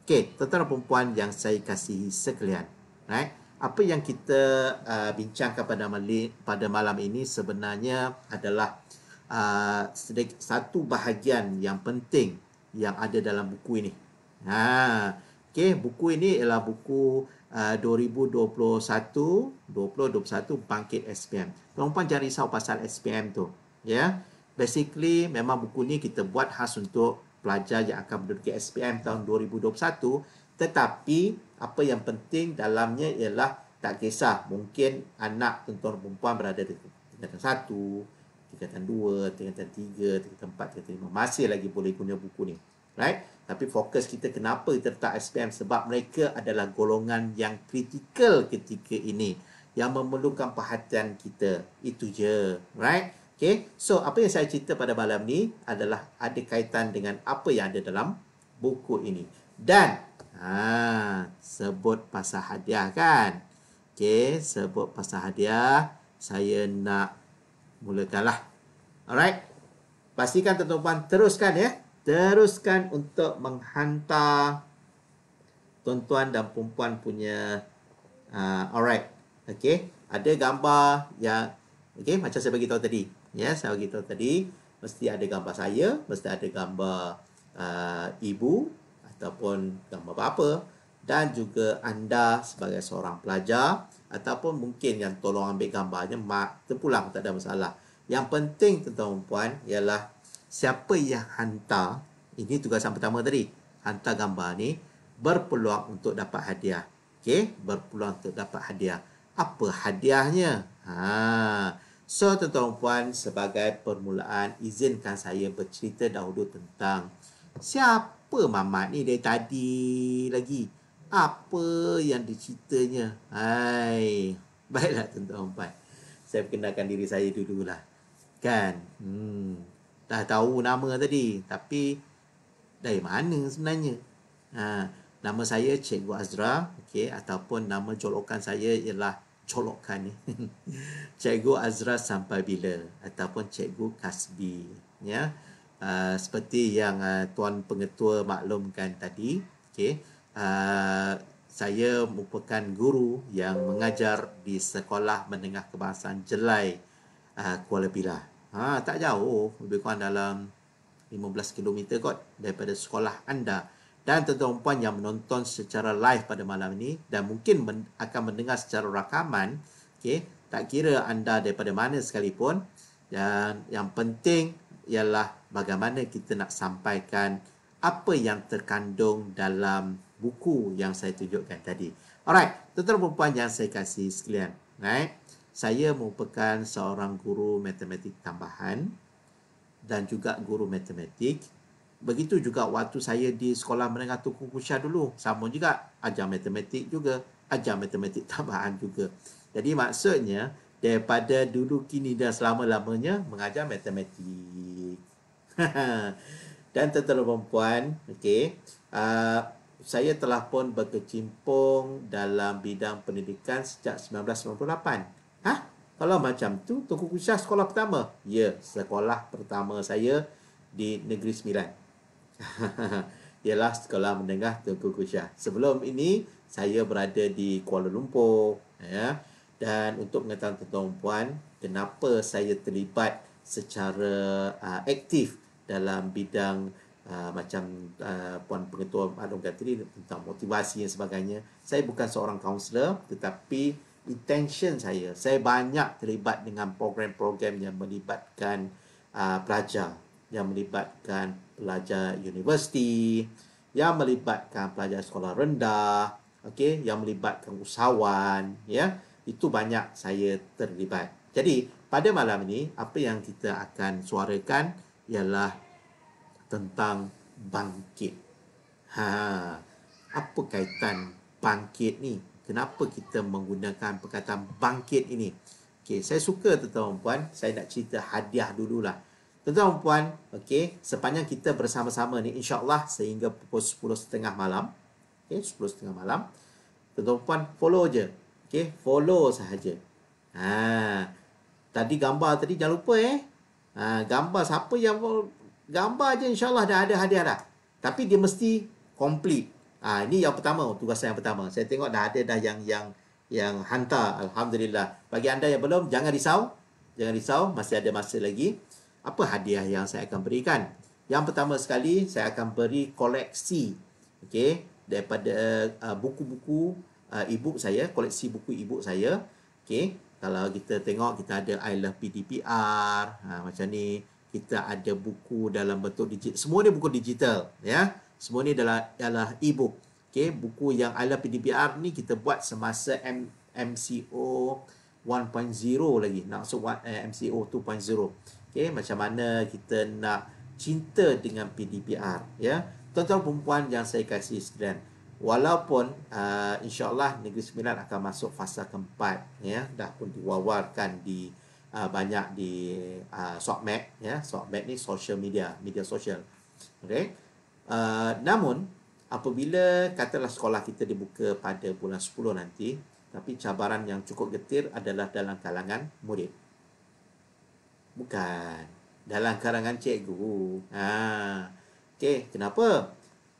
Okey, tuan-tuan dan puan yang saya kasihi sekalian. Right? Apa yang kita uh, bincangkan pada malam pada malam ini sebenarnya adalah uh, satu bahagian yang penting yang ada dalam buku ini. Ha. Okey, buku ini ialah buku uh, 2021 2021 bangkit SPM. Tuan-tuan jangan risau pasal SPM tu. Ya. Yeah? Basically memang buku ni kita buat khas untuk pelajar yang akan menduduki SPM tahun 2021 tetapi apa yang penting dalamnya ialah tak kisah mungkin anak tuan-tuan perempuan berada di tingkatan 1, tingkatan 2, tingkatan 3, tingkatan 4, tingkatan 5 masih lagi boleh guna buku ni. Right? Tapi fokus kita kenapa kita letak SPM sebab mereka adalah golongan yang kritikal ketika ini yang memerlukan perhatian kita. Itu je. Right? Okay. So, apa yang saya cerita pada malam ni adalah ada kaitan dengan apa yang ada dalam buku ini. Dan, ha, sebut pasal hadiah kan? Okay. Sebut pasal hadiah. Saya nak mulakanlah. Alright? Pastikan tuan-tuan teruskan ya teruskan untuk menghantar tuan-tuan dan perempuan punya uh, alright okey ada gambar yang okey macam saya bagi tahu tadi ya yeah, saya bagi tahu tadi mesti ada gambar saya mesti ada gambar uh, ibu ataupun gambar apa, dan juga anda sebagai seorang pelajar ataupun mungkin yang tolong ambil gambarnya mak terpulang tak ada masalah yang penting tuan-tuan puan ialah siapa yang hantar ini tugasan pertama tadi hantar gambar ni berpeluang untuk dapat hadiah okey berpeluang untuk dapat hadiah apa hadiahnya ha so tuan-tuan puan sebagai permulaan izinkan saya bercerita dahulu tentang siapa mamat ni dari tadi lagi apa yang diceritanya hai baiklah tuan-tuan puan saya perkenalkan diri saya dulu lah, kan hmm dah tahu nama tadi tapi dari mana sebenarnya ha, nama saya Cikgu Azra okay, ataupun nama colokan saya ialah colokan ni Cikgu Azra sampai bila ataupun Cikgu Kasbi ya uh, seperti yang uh, tuan pengetua maklumkan tadi okey uh, saya merupakan guru yang mengajar di sekolah menengah kebangsaan Jelai uh, Kuala Pilah Ha, tak jauh, lebih kurang dalam 15 km kot daripada sekolah anda. Dan tuan-tuan dan puan yang menonton secara live pada malam ini dan mungkin men- akan mendengar secara rakaman, okay, tak kira anda daripada mana sekalipun, Dan yang penting ialah bagaimana kita nak sampaikan apa yang terkandung dalam buku yang saya tunjukkan tadi. Alright, tuan-tuan dan puan yang saya kasih sekalian. Right? saya merupakan seorang guru matematik tambahan dan juga guru matematik. Begitu juga waktu saya di sekolah menengah Tuku Kusya dulu, sama juga ajar matematik juga, ajar matematik tambahan juga. Jadi maksudnya, daripada dulu, kini dan selama-lamanya mengajar matematik. dan tetap perempuan, okay, uh, saya telah pun berkecimpung dalam bidang pendidikan sejak 1998. Ha? Kalau macam tu, Tengku Kusyah sekolah pertama. Ya, sekolah pertama saya di Negeri Sembilan. Ialah sekolah menengah Tengku Kusyah. Sebelum ini, saya berada di Kuala Lumpur. Ya. Dan untuk mengetahui tuan-tuan puan, kenapa saya terlibat secara uh, aktif dalam bidang uh, macam uh, puan pengetua Adam Gatri tentang motivasi dan sebagainya. Saya bukan seorang kaunselor tetapi intention saya saya banyak terlibat dengan program-program yang melibatkan uh, pelajar yang melibatkan pelajar universiti yang melibatkan pelajar sekolah rendah okay, yang melibatkan usahawan ya itu banyak saya terlibat jadi pada malam ini apa yang kita akan suarakan ialah tentang bangkit ha apa kaitan bangkit ni kenapa kita menggunakan perkataan bangkit ini. Okey, saya suka tuan-tuan, saya nak cerita hadiah dululah. Tuan-tuan, okey, sepanjang kita bersama-sama ni insya-Allah sehingga pukul 10.30 malam. Okey, 10.30 malam. Tuan-tuan follow je. Okey, follow sahaja. Ha. Tadi gambar tadi jangan lupa eh. Ha, gambar siapa yang gambar je insya-Allah dah ada hadiah dah. Tapi dia mesti complete. Ha, ini yang pertama tugasan yang pertama. Saya tengok dah ada dah yang yang yang hantar alhamdulillah. Bagi anda yang belum jangan risau. Jangan risau masih ada masa lagi. Apa hadiah yang saya akan berikan? Yang pertama sekali saya akan beri koleksi. Okey, daripada uh, buku-buku uh, e-book saya, koleksi buku ibu saya. Okey, kalau kita tengok kita ada I love PDPR, ha, macam ni kita ada buku dalam bentuk digital. Semua ni buku digital, ya. Yeah? Semua ni adalah adalah e-book. Okay, buku yang Ala PDPR ni kita buat semasa M- MCO 1.0 lagi. Nak so what, eh, MCO 2.0. Okay, macam mana kita nak cinta dengan PDPR. Ya, tuan-tuan perempuan yang saya kasih sekalian. Walaupun uh, insyaAllah Negeri Sembilan akan masuk fasa keempat ya, Dah pun diwawarkan di uh, banyak di uh, ah, SOCMAC ya. SOCMAC ni social media, media social Okay Uh, namun apabila katalah sekolah kita dibuka pada bulan 10 nanti tapi cabaran yang cukup getir adalah dalam kalangan murid. Bukan dalam kalangan cikgu. Ha. Okey, kenapa?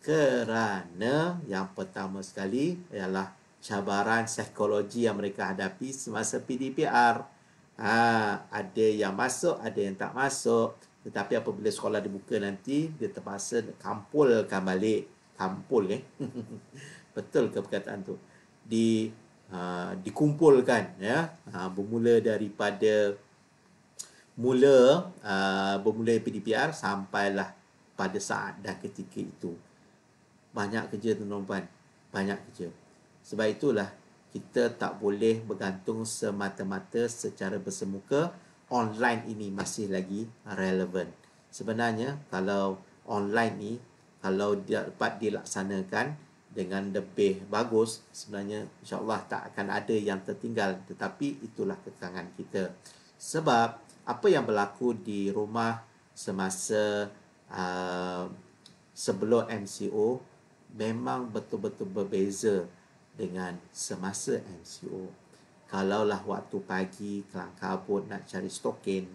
Kerana yang pertama sekali ialah cabaran psikologi yang mereka hadapi semasa PDPR. Ha, ada yang masuk, ada yang tak masuk. Tetapi apabila sekolah dibuka nanti, dia terpaksa kampulkan balik. Kampul, eh? Betul ke perkataan tu? Di, uh, dikumpulkan, ya? Uh, bermula daripada mula uh, bermula PDPR sampailah pada saat dan ketika itu. Banyak kerja tuan-tuan. Banyak kerja. Sebab itulah kita tak boleh bergantung semata-mata secara bersemuka kepada online ini masih lagi relevan. Sebenarnya kalau online ni kalau dapat dilaksanakan dengan lebih bagus sebenarnya insyaallah tak akan ada yang tertinggal tetapi itulah kekangan kita. Sebab apa yang berlaku di rumah semasa uh, sebelum MCO memang betul-betul berbeza dengan semasa MCO kalaulah waktu pagi kelang kabut nak cari stokin,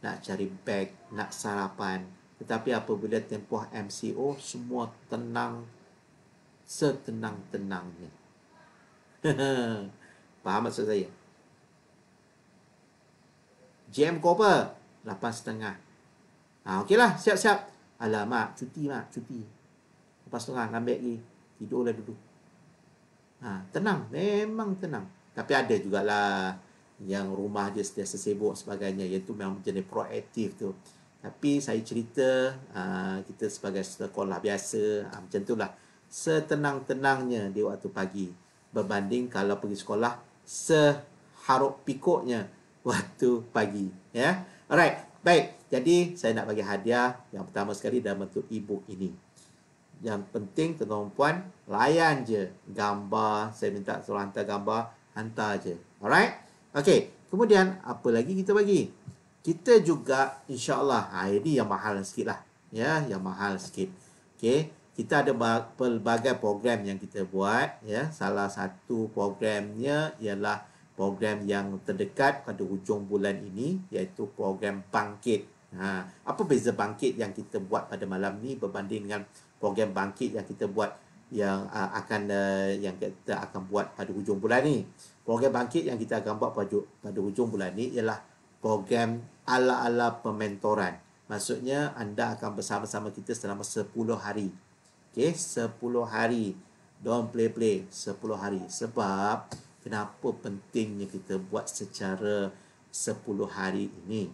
nak cari beg, nak sarapan. Tetapi apabila tempoh MCO, semua tenang, setenang-tenangnya. Faham maksud saya? GM Cooper, 8.30. Ah, ha, okeylah, siap-siap. Alamak, cuti mak, cuti. Lapan setengah ambil lagi. Tidurlah dulu. Ha, tenang, memang tenang. Tapi ada jugalah yang rumah dia sentiasa sibuk sebagainya iaitu memang jenis proaktif tu. Tapi saya cerita ah, kita sebagai sekolah biasa aa, ah, macam itulah setenang-tenangnya di waktu pagi berbanding kalau pergi sekolah seharuk pikuknya waktu pagi ya. Yeah? Alright, baik. Jadi saya nak bagi hadiah yang pertama sekali dalam bentuk e-book ini. Yang penting tuan-tuan layan je gambar saya minta suruh hantar gambar hantar je. Alright? Okay. Kemudian, apa lagi kita bagi? Kita juga, insyaAllah, ha, ini yang mahal sikit lah. Ya, yang mahal sikit. Okay. Kita ada pelbagai program yang kita buat. Ya, salah satu programnya ialah program yang terdekat pada hujung bulan ini iaitu program bangkit. Ha, apa beza bangkit yang kita buat pada malam ni berbanding dengan program bangkit yang kita buat yang uh, akan uh, yang kita akan buat pada hujung bulan ni. Program bangkit yang kita akan buat pada pada hujung bulan ni ialah program ala-ala pementoran. Maksudnya anda akan bersama-sama kita selama 10 hari. Okey, 10 hari. Don't play play 10 hari sebab kenapa pentingnya kita buat secara 10 hari ini.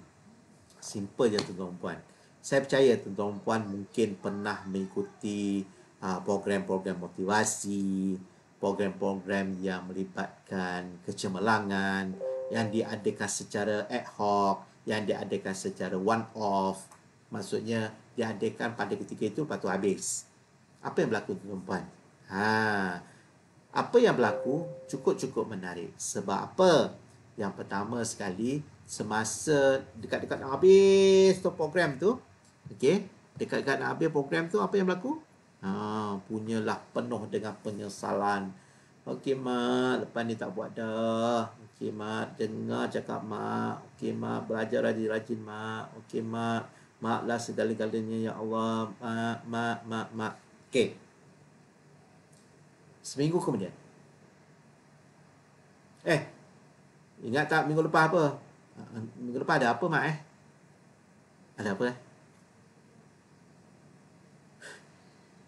Simple je tuan-tuan. Saya percaya tuan-tuan mungkin pernah mengikuti Ah, program-program motivasi, program-program yang melibatkan kecemerlangan yang diadakan secara ad hoc, yang diadakan secara one off. Maksudnya diadakan pada ketika itu patut habis. Apa yang berlaku tuan-tuan? Ha. Apa yang berlaku cukup-cukup menarik. Sebab apa? Yang pertama sekali semasa dekat-dekat nak habis tu program tu. Okey, dekat-dekat nak habis program tu apa yang berlaku? ha, Punyalah penuh dengan penyesalan Okey mak, lepas ni tak buat dah Okey mak, dengar cakap mak Okey mak, belajar rajin-rajin mak Okey mak, maklah segala-galanya ya Allah Mak, mak, mak, mak Okey Seminggu kemudian Eh Ingat tak minggu lepas apa? Ha, minggu lepas ada apa mak eh? Ada apa eh?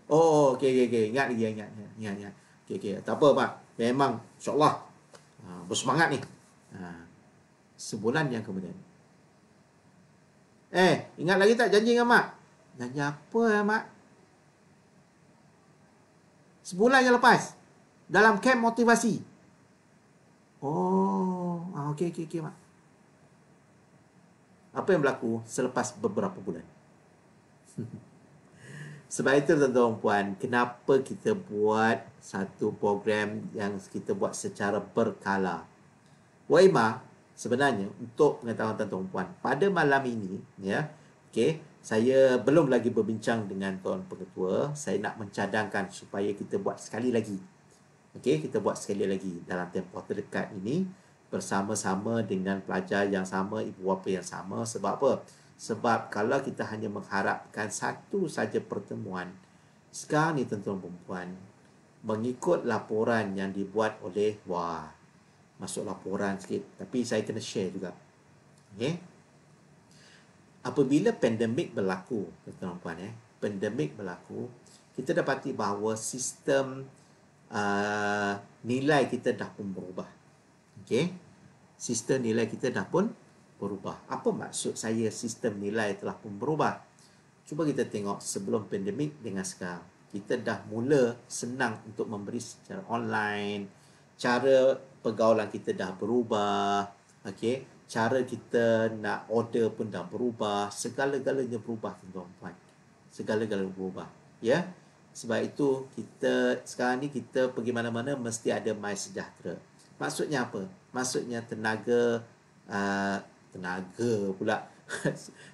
Oh, oh okey, okey, okey. Ingat lagi, ingat. Ingat, ingat. Okey, okey. Tak apa, Pak. Memang, insyaAllah. Ha, bersemangat ni. Ha, sebulan yang kemudian. Eh, ingat lagi tak janji dengan Mak? Janji apa, ya, Mak? Sebulan yang lepas. Dalam camp motivasi. Oh, ah, okey, okey, okey, Mak. Apa yang berlaku selepas beberapa bulan? Sebab itu tuan-tuan puan, kenapa kita buat satu program yang kita buat secara berkala? Waima sebenarnya untuk pengetahuan tuan-tuan puan, pada malam ini ya, okey, saya belum lagi berbincang dengan tuan pengetua, saya nak mencadangkan supaya kita buat sekali lagi. Okey, kita buat sekali lagi dalam tempoh terdekat ini bersama-sama dengan pelajar yang sama, ibu bapa yang sama sebab apa? Sebab kalau kita hanya mengharapkan satu saja pertemuan Sekarang ni tuan-tuan perempuan Mengikut laporan yang dibuat oleh Wah Masuk laporan sikit Tapi saya kena share juga okay? Apabila pandemik berlaku Tuan-tuan perempuan eh, Pandemik berlaku Kita dapati bahawa sistem uh, Nilai kita dah pun berubah okay? Sistem nilai kita dah pun berubah. Apa maksud saya sistem nilai telah pun berubah? Cuba kita tengok sebelum pandemik dengan sekarang. Kita dah mula senang untuk memberi secara online. Cara pergaulan kita dah berubah. okay, cara kita nak order pun dah berubah. Segala-galanya berubah tuan-tuan. Segala-galanya berubah. Ya. Sebab itu kita sekarang ni kita pergi mana-mana mesti ada My Sejahtera. Maksudnya apa? Maksudnya tenaga uh, tenaga pula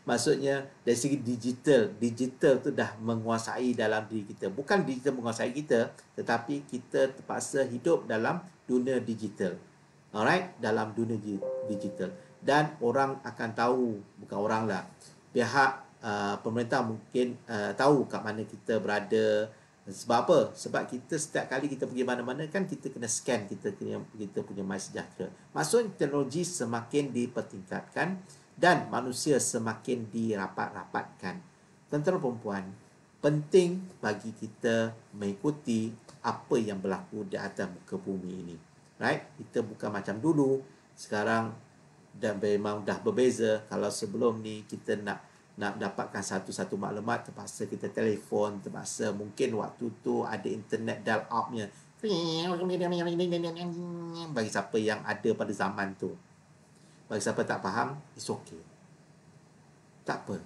maksudnya dari segi digital digital tu dah menguasai dalam diri kita bukan digital menguasai kita tetapi kita terpaksa hidup dalam dunia digital alright dalam dunia digital dan orang akan tahu bukan oranglah pihak uh, pemerintah mungkin uh, tahu kat mana kita berada sebab apa? Sebab kita setiap kali kita pergi mana-mana kan kita kena scan kita punya kita punya My Sejahtera. Maksudnya teknologi semakin dipertingkatkan dan manusia semakin dirapat-rapatkan. Tentera perempuan penting bagi kita mengikuti apa yang berlaku di atas muka bumi ini. Right? Kita bukan macam dulu. Sekarang dan memang dah berbeza kalau sebelum ni kita nak nak dapatkan satu-satu maklumat terpaksa kita telefon terpaksa mungkin waktu tu ada internet dial upnya bagi siapa yang ada pada zaman tu bagi siapa tak faham it's okay tak apa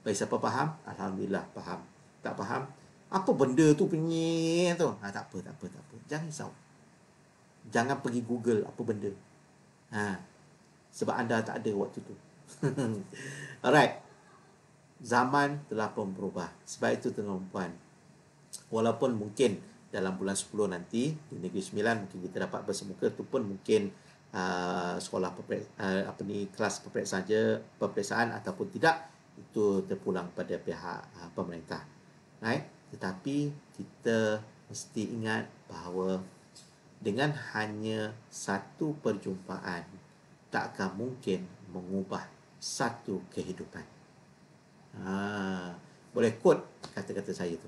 bagi siapa faham alhamdulillah faham tak faham apa benda tu punya tu ha, tak apa tak apa tak apa jangan risau jangan pergi google apa benda ha sebab anda tak ada waktu tu Alright. Zaman telah pun berubah. Sebab itu tuan puan. Walaupun mungkin dalam bulan 10 nanti di negeri Sembilan mungkin kita dapat bersemuka tu pun mungkin uh, sekolah uh, apa ni kelas peperiksaan saja peperiksaan ataupun tidak itu terpulang pada pihak uh, pemerintah. Right? Tetapi kita mesti ingat bahawa dengan hanya satu perjumpaan takkan mungkin mengubah satu kehidupan. Ha, boleh quote kata-kata saya tu.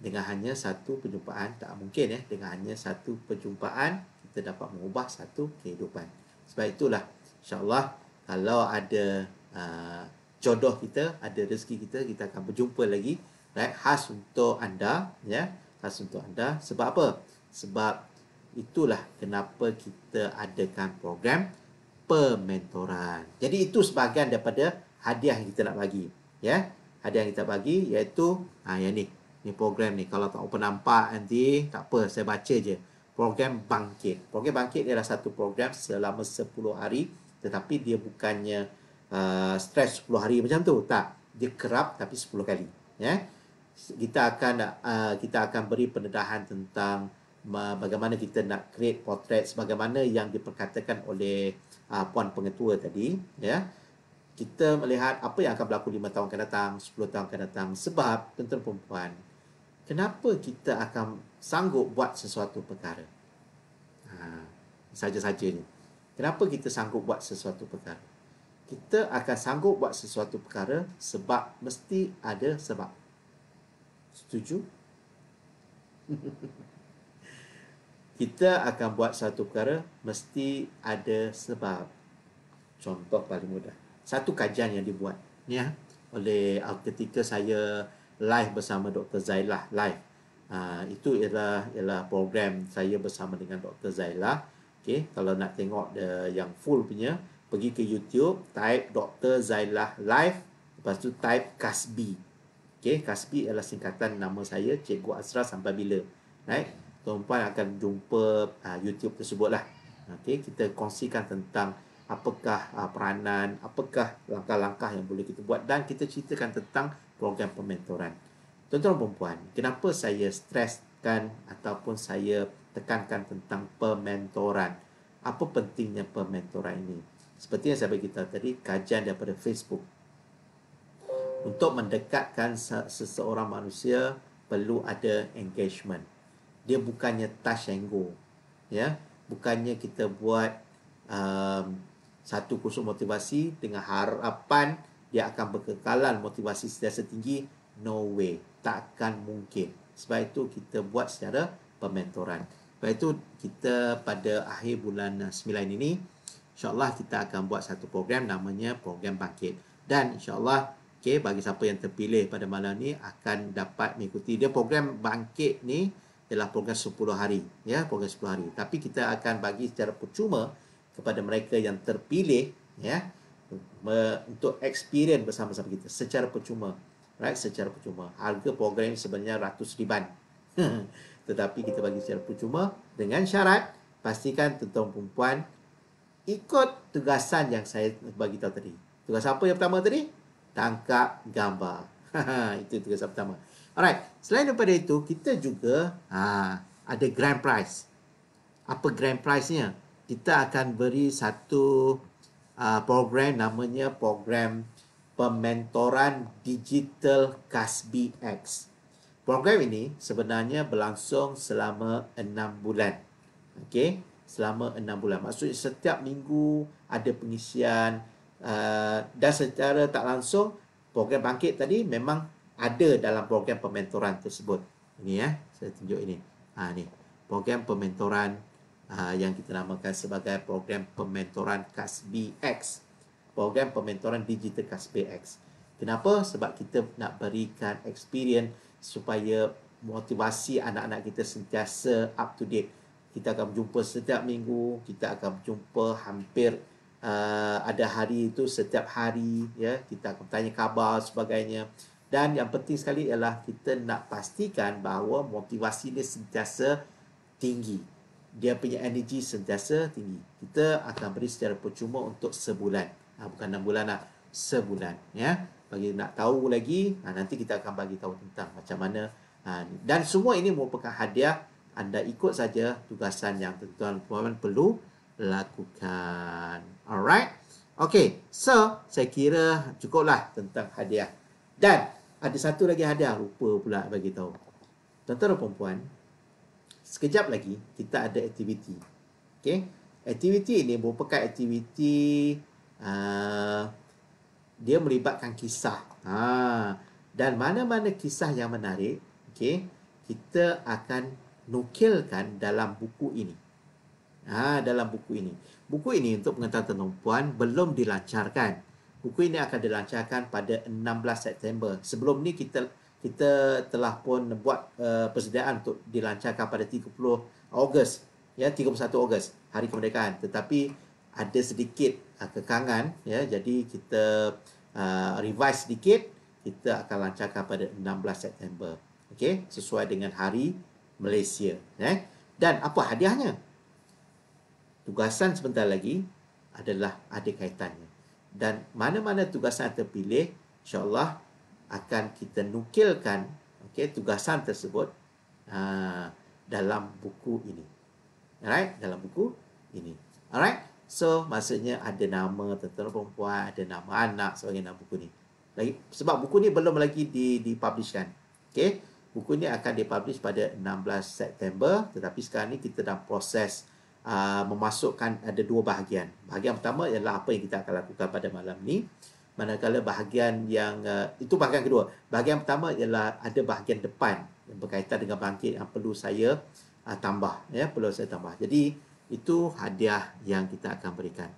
Dengan hanya satu perjumpaan, tak mungkin eh. Dengan hanya satu perjumpaan, kita dapat mengubah satu kehidupan. Sebab itulah, insyaAllah, kalau ada uh, jodoh kita, ada rezeki kita, kita akan berjumpa lagi. Right? Khas untuk anda, ya. Khas untuk anda. Sebab apa? Sebab itulah kenapa kita adakan program pementoran. Jadi itu sebahagian daripada hadiah yang kita nak bagi. Ya, hadiah yang kita bagi iaitu ha, yang ni. Ni program ni. Kalau tak open nampak nanti, tak apa. Saya baca je. Program Bangkit. Program Bangkit ni adalah satu program selama 10 hari. Tetapi dia bukannya uh, stress 10 hari macam tu. Tak. Dia kerap tapi 10 kali. Ya. Kita akan uh, kita akan beri pendedahan tentang bagaimana kita nak create portrait sebagaimana yang diperkatakan oleh uh, puan pengetua tadi ya kita melihat apa yang akan berlaku 5 tahun akan datang 10 tahun akan datang sebab tuan perempuan kenapa kita akan sanggup buat sesuatu perkara ha, saja-saja ni kenapa kita sanggup buat sesuatu perkara kita akan sanggup buat sesuatu perkara sebab mesti ada sebab setuju kita akan buat satu perkara mesti ada sebab. Contoh paling mudah. Satu kajian yang dibuat ya oleh ketika saya live bersama Dr. Zailah live. Uh, itu ialah ialah program saya bersama dengan Dr. Zailah. Okey, kalau nak tengok the, yang full punya pergi ke YouTube type Dr. Zailah live lepas tu type Kasbi. Okey, Kasbi ialah singkatan nama saya Cikgu Azra sampai bila. Right? tuan-puan akan jumpa uh, YouTube tersebut lah. Okay, kita kongsikan tentang apakah uh, peranan, apakah langkah-langkah yang boleh kita buat dan kita ceritakan tentang program pementoran. Tuan-tuan dan puan kenapa saya streskan ataupun saya tekankan tentang pementoran? Apa pentingnya pementoran ini? Seperti yang saya beritahu tadi, kajian daripada Facebook. Untuk mendekatkan seseorang manusia, perlu ada engagement dia bukannya touch and go ya bukannya kita buat um, satu kursus motivasi dengan harapan dia akan berkekalan motivasi sentiasa setinggi, no way takkan mungkin sebab itu kita buat secara pementoran sebab itu kita pada akhir bulan 9 uh, ini insyaallah kita akan buat satu program namanya program bangkit dan insyaallah okay, bagi siapa yang terpilih pada malam ini akan dapat mengikuti dia program bangkit ni ialah program 10 hari ya program 10 hari tapi kita akan bagi secara percuma kepada mereka yang terpilih ya me, untuk experience bersama-sama kita secara percuma right secara percuma harga program sebenarnya ratus riban tetapi kita bagi secara percuma dengan syarat pastikan tuan-tuan perempuan ikut tugasan yang saya bagi tahu tadi tugas apa yang pertama tadi tangkap gambar itu tugas pertama Alright, selain daripada itu, kita juga ha, ada grand prize. Apa grand prize-nya? Kita akan beri satu uh, program namanya program pementoran digital Kasbi X. Program ini sebenarnya berlangsung selama enam bulan. Okay, selama enam bulan. Maksudnya setiap minggu ada pengisian uh, dan secara tak langsung program bangkit tadi memang ada dalam program pementoran tersebut. Ini ya, saya tunjuk ini. Ha, ini program pementoran uh, yang kita namakan sebagai program pementoran Kasbi X. Program pementoran digital Kasbi X. Kenapa? Sebab kita nak berikan experience supaya motivasi anak-anak kita sentiasa up to date. Kita akan berjumpa setiap minggu, kita akan berjumpa hampir uh, ada hari itu setiap hari ya, kita akan tanya khabar sebagainya dan yang penting sekali ialah kita nak pastikan bahawa motivasi dia sentiasa tinggi. Dia punya energy sentiasa tinggi. Kita akan beri secara percuma untuk sebulan. Ha, bukan enam bulan lah. Sebulan. Ya. Bagi nak tahu lagi, ha, nanti kita akan bagi tahu tentang macam mana. Ha, dan semua ini merupakan hadiah. Anda ikut saja tugasan yang tuan-tuan perlu lakukan. Alright. Okay. So, saya kira cukuplah tentang hadiah. Dan ada satu lagi hadiah rupa pula bagi tahu. Tuan-tuan dan puan-puan, sekejap lagi kita ada aktiviti. Okey. Aktiviti ini merupakan aktiviti uh, dia melibatkan kisah. Ha. Dan mana-mana kisah yang menarik, okey, kita akan nukilkan dalam buku ini. Ha, dalam buku ini. Buku ini untuk pengetahuan tuan-tuan belum dilancarkan buku ini akan dilancarkan pada 16 September. Sebelum ni kita kita telah pun buat uh, persediaan untuk dilancarkan pada 30 Ogos. Ya, 31 Ogos, Hari Kemerdekaan. Tetapi ada sedikit uh, kekangan ya. Jadi kita uh, revise sedikit, kita akan lancarkan pada 16 September. okay? sesuai dengan hari Malaysia, ya. Dan apa hadiahnya? Tugasan sebentar lagi adalah ada kaitannya dan mana-mana tugasan terpilih insyaallah akan kita nukilkan okay, tugasan tersebut uh, dalam buku ini alright dalam buku ini alright so maksudnya ada nama tentera perempuan ada nama anak sebagai nama buku ini. lagi sebab buku ini belum lagi di dipublishkan okay, buku ini akan dipublish pada 16 September tetapi sekarang ni kita dah proses Ah, memasukkan ada dua bahagian. Bahagian pertama ialah apa yang kita akan lakukan pada malam ni. Manakala bahagian yang uh, itu bahagian kedua. Bahagian pertama ialah ada bahagian depan yang berkaitan dengan bangkit yang perlu saya uh, tambah ya, perlu saya tambah. Jadi itu hadiah yang kita akan berikan.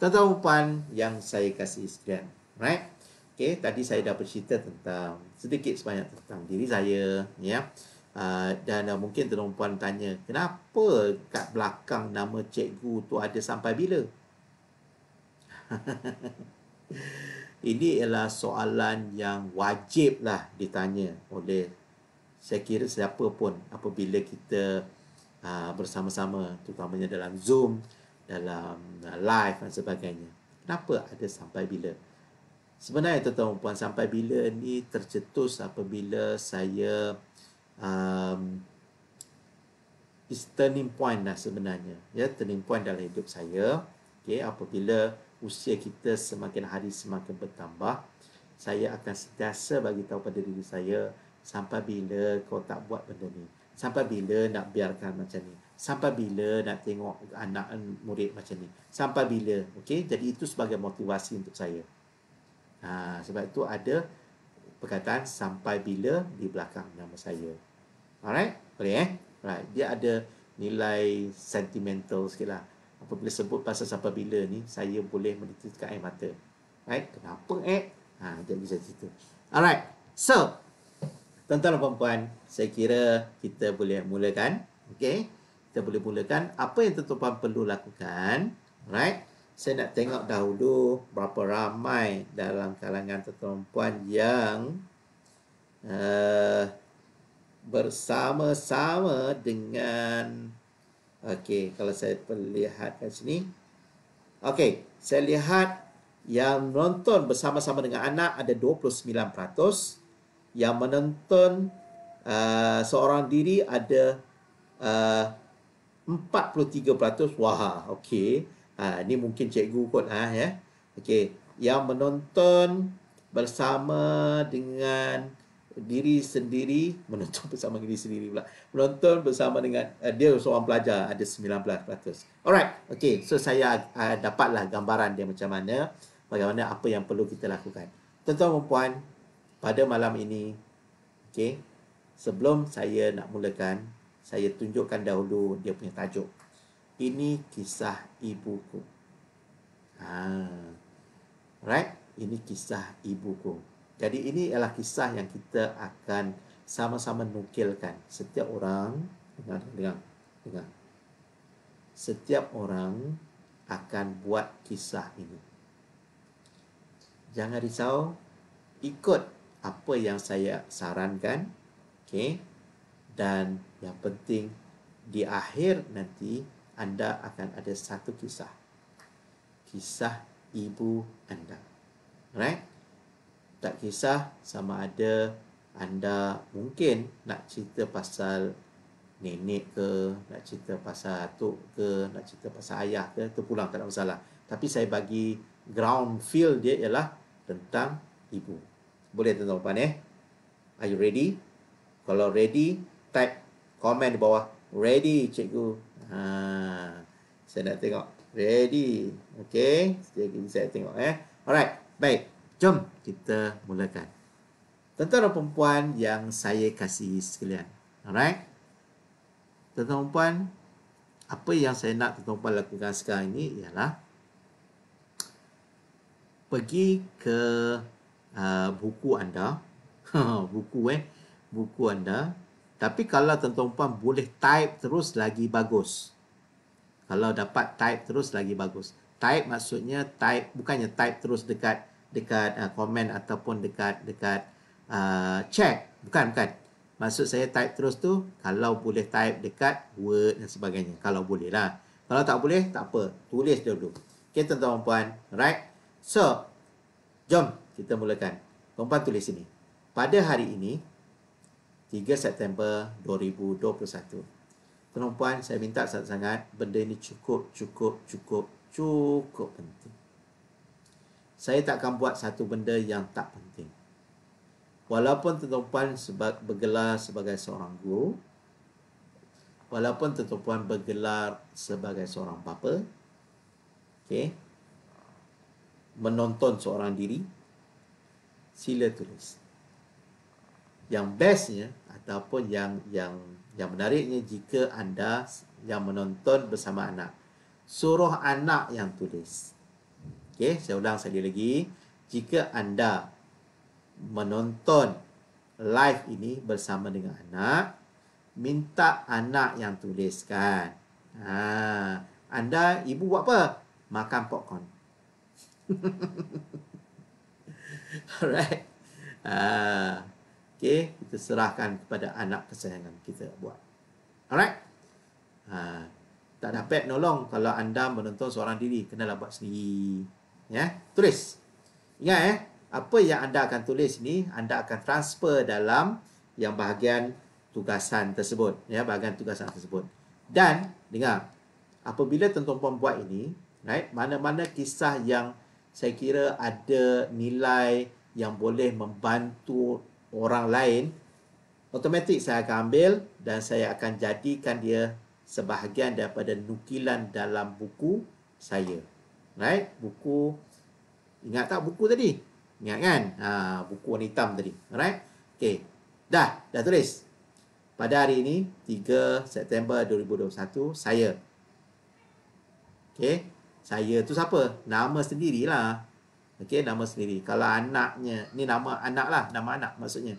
Tentang tuan yang saya kasih sekalian. Right? Okey, tadi saya dah bercerita tentang sedikit sebanyak tentang diri saya ya. Yeah. Ah, dan uh, mungkin tuan puan tanya kenapa kat belakang nama cikgu tu ada sampai bila ini ialah soalan yang wajib lah ditanya oleh saya kira siapa pun apabila kita uh, bersama-sama terutamanya dalam zoom dalam uh, live dan sebagainya kenapa ada sampai bila sebenarnya tuan puan sampai bila ni tercetus apabila saya um, is turning point lah sebenarnya ya turning point dalam hidup saya okay apabila usia kita semakin hari semakin bertambah saya akan sentiasa bagi tahu pada diri saya sampai bila kau tak buat benda ni sampai bila nak biarkan macam ni sampai bila nak tengok anak murid macam ni sampai bila okey jadi itu sebagai motivasi untuk saya ha, sebab itu ada perkataan sampai bila di belakang nama saya Alright? Boleh eh? Alright. Dia ada nilai sentimental sikit lah. Apabila sebut pasal sampai bila ni, saya boleh menitikkan air mata. Alright? Kenapa eh? Ha, dia bisa cerita. Alright. So, tuan-tuan dan perempuan, saya kira kita boleh mulakan. Okay? Kita boleh mulakan apa yang tuan-tuan perlu lakukan. Alright? Saya nak tengok dahulu berapa ramai dalam kalangan tuan-tuan perempuan yang uh, bersama-sama dengan okey kalau saya perlihat kat sini okey saya lihat yang menonton bersama-sama dengan anak ada 29% yang menonton uh, seorang diri ada uh, 43% wah okey uh, ha, ni mungkin cikgu kot ah uh, ya okey yang menonton bersama dengan diri sendiri menonton bersama diri sendiri pula menonton bersama dengan uh, dia seorang pelajar ada 19%. Alright, okay so saya uh, dapatlah gambaran dia macam mana bagaimana apa yang perlu kita lakukan. Tuan-tuan dan puan pada malam ini okay sebelum saya nak mulakan saya tunjukkan dahulu dia punya tajuk. Ini kisah ibuku. Ha. Alright, ini kisah ibuku. Jadi ini ialah kisah yang kita akan sama-sama nukilkan. Setiap orang dengar dengar dengar. Setiap orang akan buat kisah ini. Jangan risau, ikut apa yang saya sarankan. okay? Dan yang penting di akhir nanti anda akan ada satu kisah. Kisah ibu anda. Right? tak kisah sama ada anda mungkin nak cerita pasal nenek ke, nak cerita pasal atuk ke, nak cerita pasal ayah ke, tu pulang tak ada masalah. Tapi saya bagi ground feel dia ialah tentang ibu. Boleh tuan-tuan puan eh? Are you ready? Kalau ready, type komen di bawah. Ready, cikgu. Ha, saya nak tengok. Ready. Okay. Sekejap saya tengok eh. Alright. Baik. Jom kita mulakan. Tentara perempuan yang saya kasihi sekalian. Alright? Tentara perempuan, apa yang saya nak tentara perempuan lakukan sekarang ini ialah pergi ke uh, buku anda. buku eh. Buku anda. Tapi kalau tentara perempuan boleh type terus lagi bagus. Kalau dapat type terus lagi bagus. Type maksudnya type, bukannya type terus dekat dekat uh, komen ataupun dekat dekat uh, chat. Bukan bukan. Maksud saya type terus tu kalau boleh type dekat word dan sebagainya. Kalau boleh lah. Kalau tak boleh tak apa. Tulis dulu. Okey tuan-tuan puan. Right. So jom kita mulakan. Tuan-puan tulis sini. Pada hari ini 3 September 2021. Tuan-puan saya minta sangat-sangat benda ini cukup cukup cukup cukup penting saya tak akan buat satu benda yang tak penting. Walaupun Tuan Puan bergelar sebagai seorang guru, walaupun Tuan Puan bergelar sebagai seorang bapa, okay, menonton seorang diri, sila tulis. Yang bestnya ataupun yang yang yang menariknya jika anda yang menonton bersama anak, suruh anak yang tulis. Okey, saya ulang sekali lagi. Jika anda menonton live ini bersama dengan anak, minta anak yang tuliskan. Ha, anda ibu buat apa? Makan popcorn. Alright. Ha, okay, kita serahkan kepada anak kesayangan kita buat. Alright. Ha, tak dapat nolong kalau anda menonton seorang diri. Kenalah buat sendiri ya tulis ingat eh apa yang anda akan tulis ni anda akan transfer dalam yang bahagian tugasan tersebut ya bahagian tugasan tersebut dan dengar apabila tuan-tuan puan buat ini right mana-mana kisah yang saya kira ada nilai yang boleh membantu orang lain Otomatik saya akan ambil dan saya akan jadikan dia sebahagian daripada nukilan dalam buku saya. Right? Buku ingat tak buku tadi? Ingat kan? Ha, buku warna hitam tadi. Right? Okay. Dah. Dah tulis. Pada hari ini, 3 September 2021, saya. Okay. Saya tu siapa? Nama sendirilah. Okay, nama sendiri. Kalau anaknya, ni nama anak lah. Nama anak maksudnya.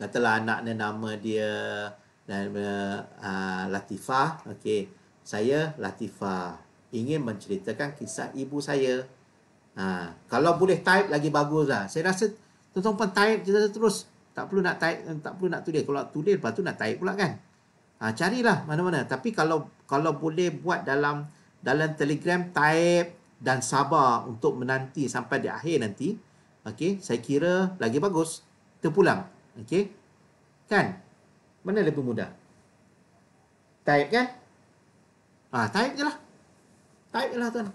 Katalah anaknya nama dia nama uh, Latifah. Okay. Saya Latifah ingin menceritakan kisah ibu saya. Ha, kalau boleh type lagi baguslah. Saya rasa tuan-tuan pun type je terus. Tak perlu nak type, eh, tak perlu nak tulis. Kalau tulis lepas tu nak type pula kan. Ha, carilah mana-mana. Tapi kalau kalau boleh buat dalam dalam telegram type dan sabar untuk menanti sampai di akhir nanti. Okey, saya kira lagi bagus. Terpulang. Okey. Kan? Mana lebih mudah? Type kan? Ah, ha, type je lah. Taib lah tuan.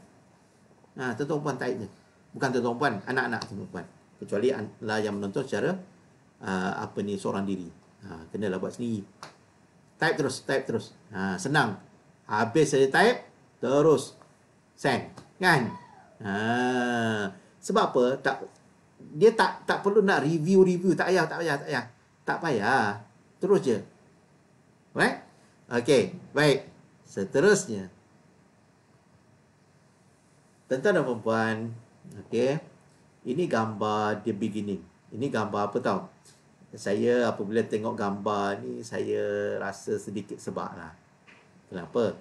Ha, tuan-tuan puan taib je. Bukan tuan-tuan puan, anak-anak tuan-tuan puan. Kecuali lah yang menonton secara uh, apa ni seorang diri. Ha, kenalah buat sendiri. Type terus, type terus. Ha, senang. Habis saja type, terus sen, Kan? Ha, sebab apa? Tak dia tak tak perlu nak review-review. Tak payah, tak payah, tak payah. Tak payah. Terus je. Right? Okay, baik. Seterusnya. Tentang tuan dan perempuan, okay, ini gambar the beginning. Ini gambar apa tau? Saya apabila tengok gambar ni, saya rasa sedikit sebab lah. Kenapa?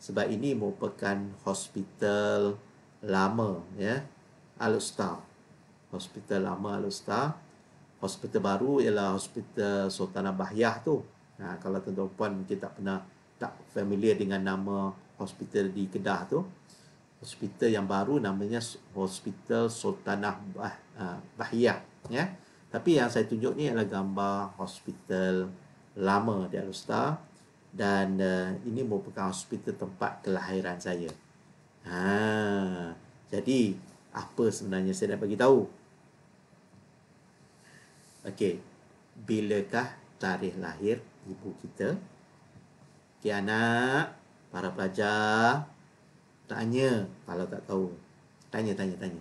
Sebab ini merupakan hospital lama, ya. Alustar. Hospital lama Alustar. Hospital baru ialah Hospital Sultanah Bahyah tu. Ha, kalau tuan-tuan puan mungkin tak pernah tak familiar dengan nama hospital di Kedah tu hospital yang baru namanya Hospital Sultanah bah, uh, Bahiyah ya. Tapi yang saya tunjuk ni adalah gambar hospital lama di Alustar dan uh, ini merupakan hospital tempat kelahiran saya. Ha. Jadi apa sebenarnya saya nak bagi tahu? Okey. Bilakah tarikh lahir ibu kita? Okey anak, para pelajar, Tanya kalau tak tahu. Tanya, tanya, tanya.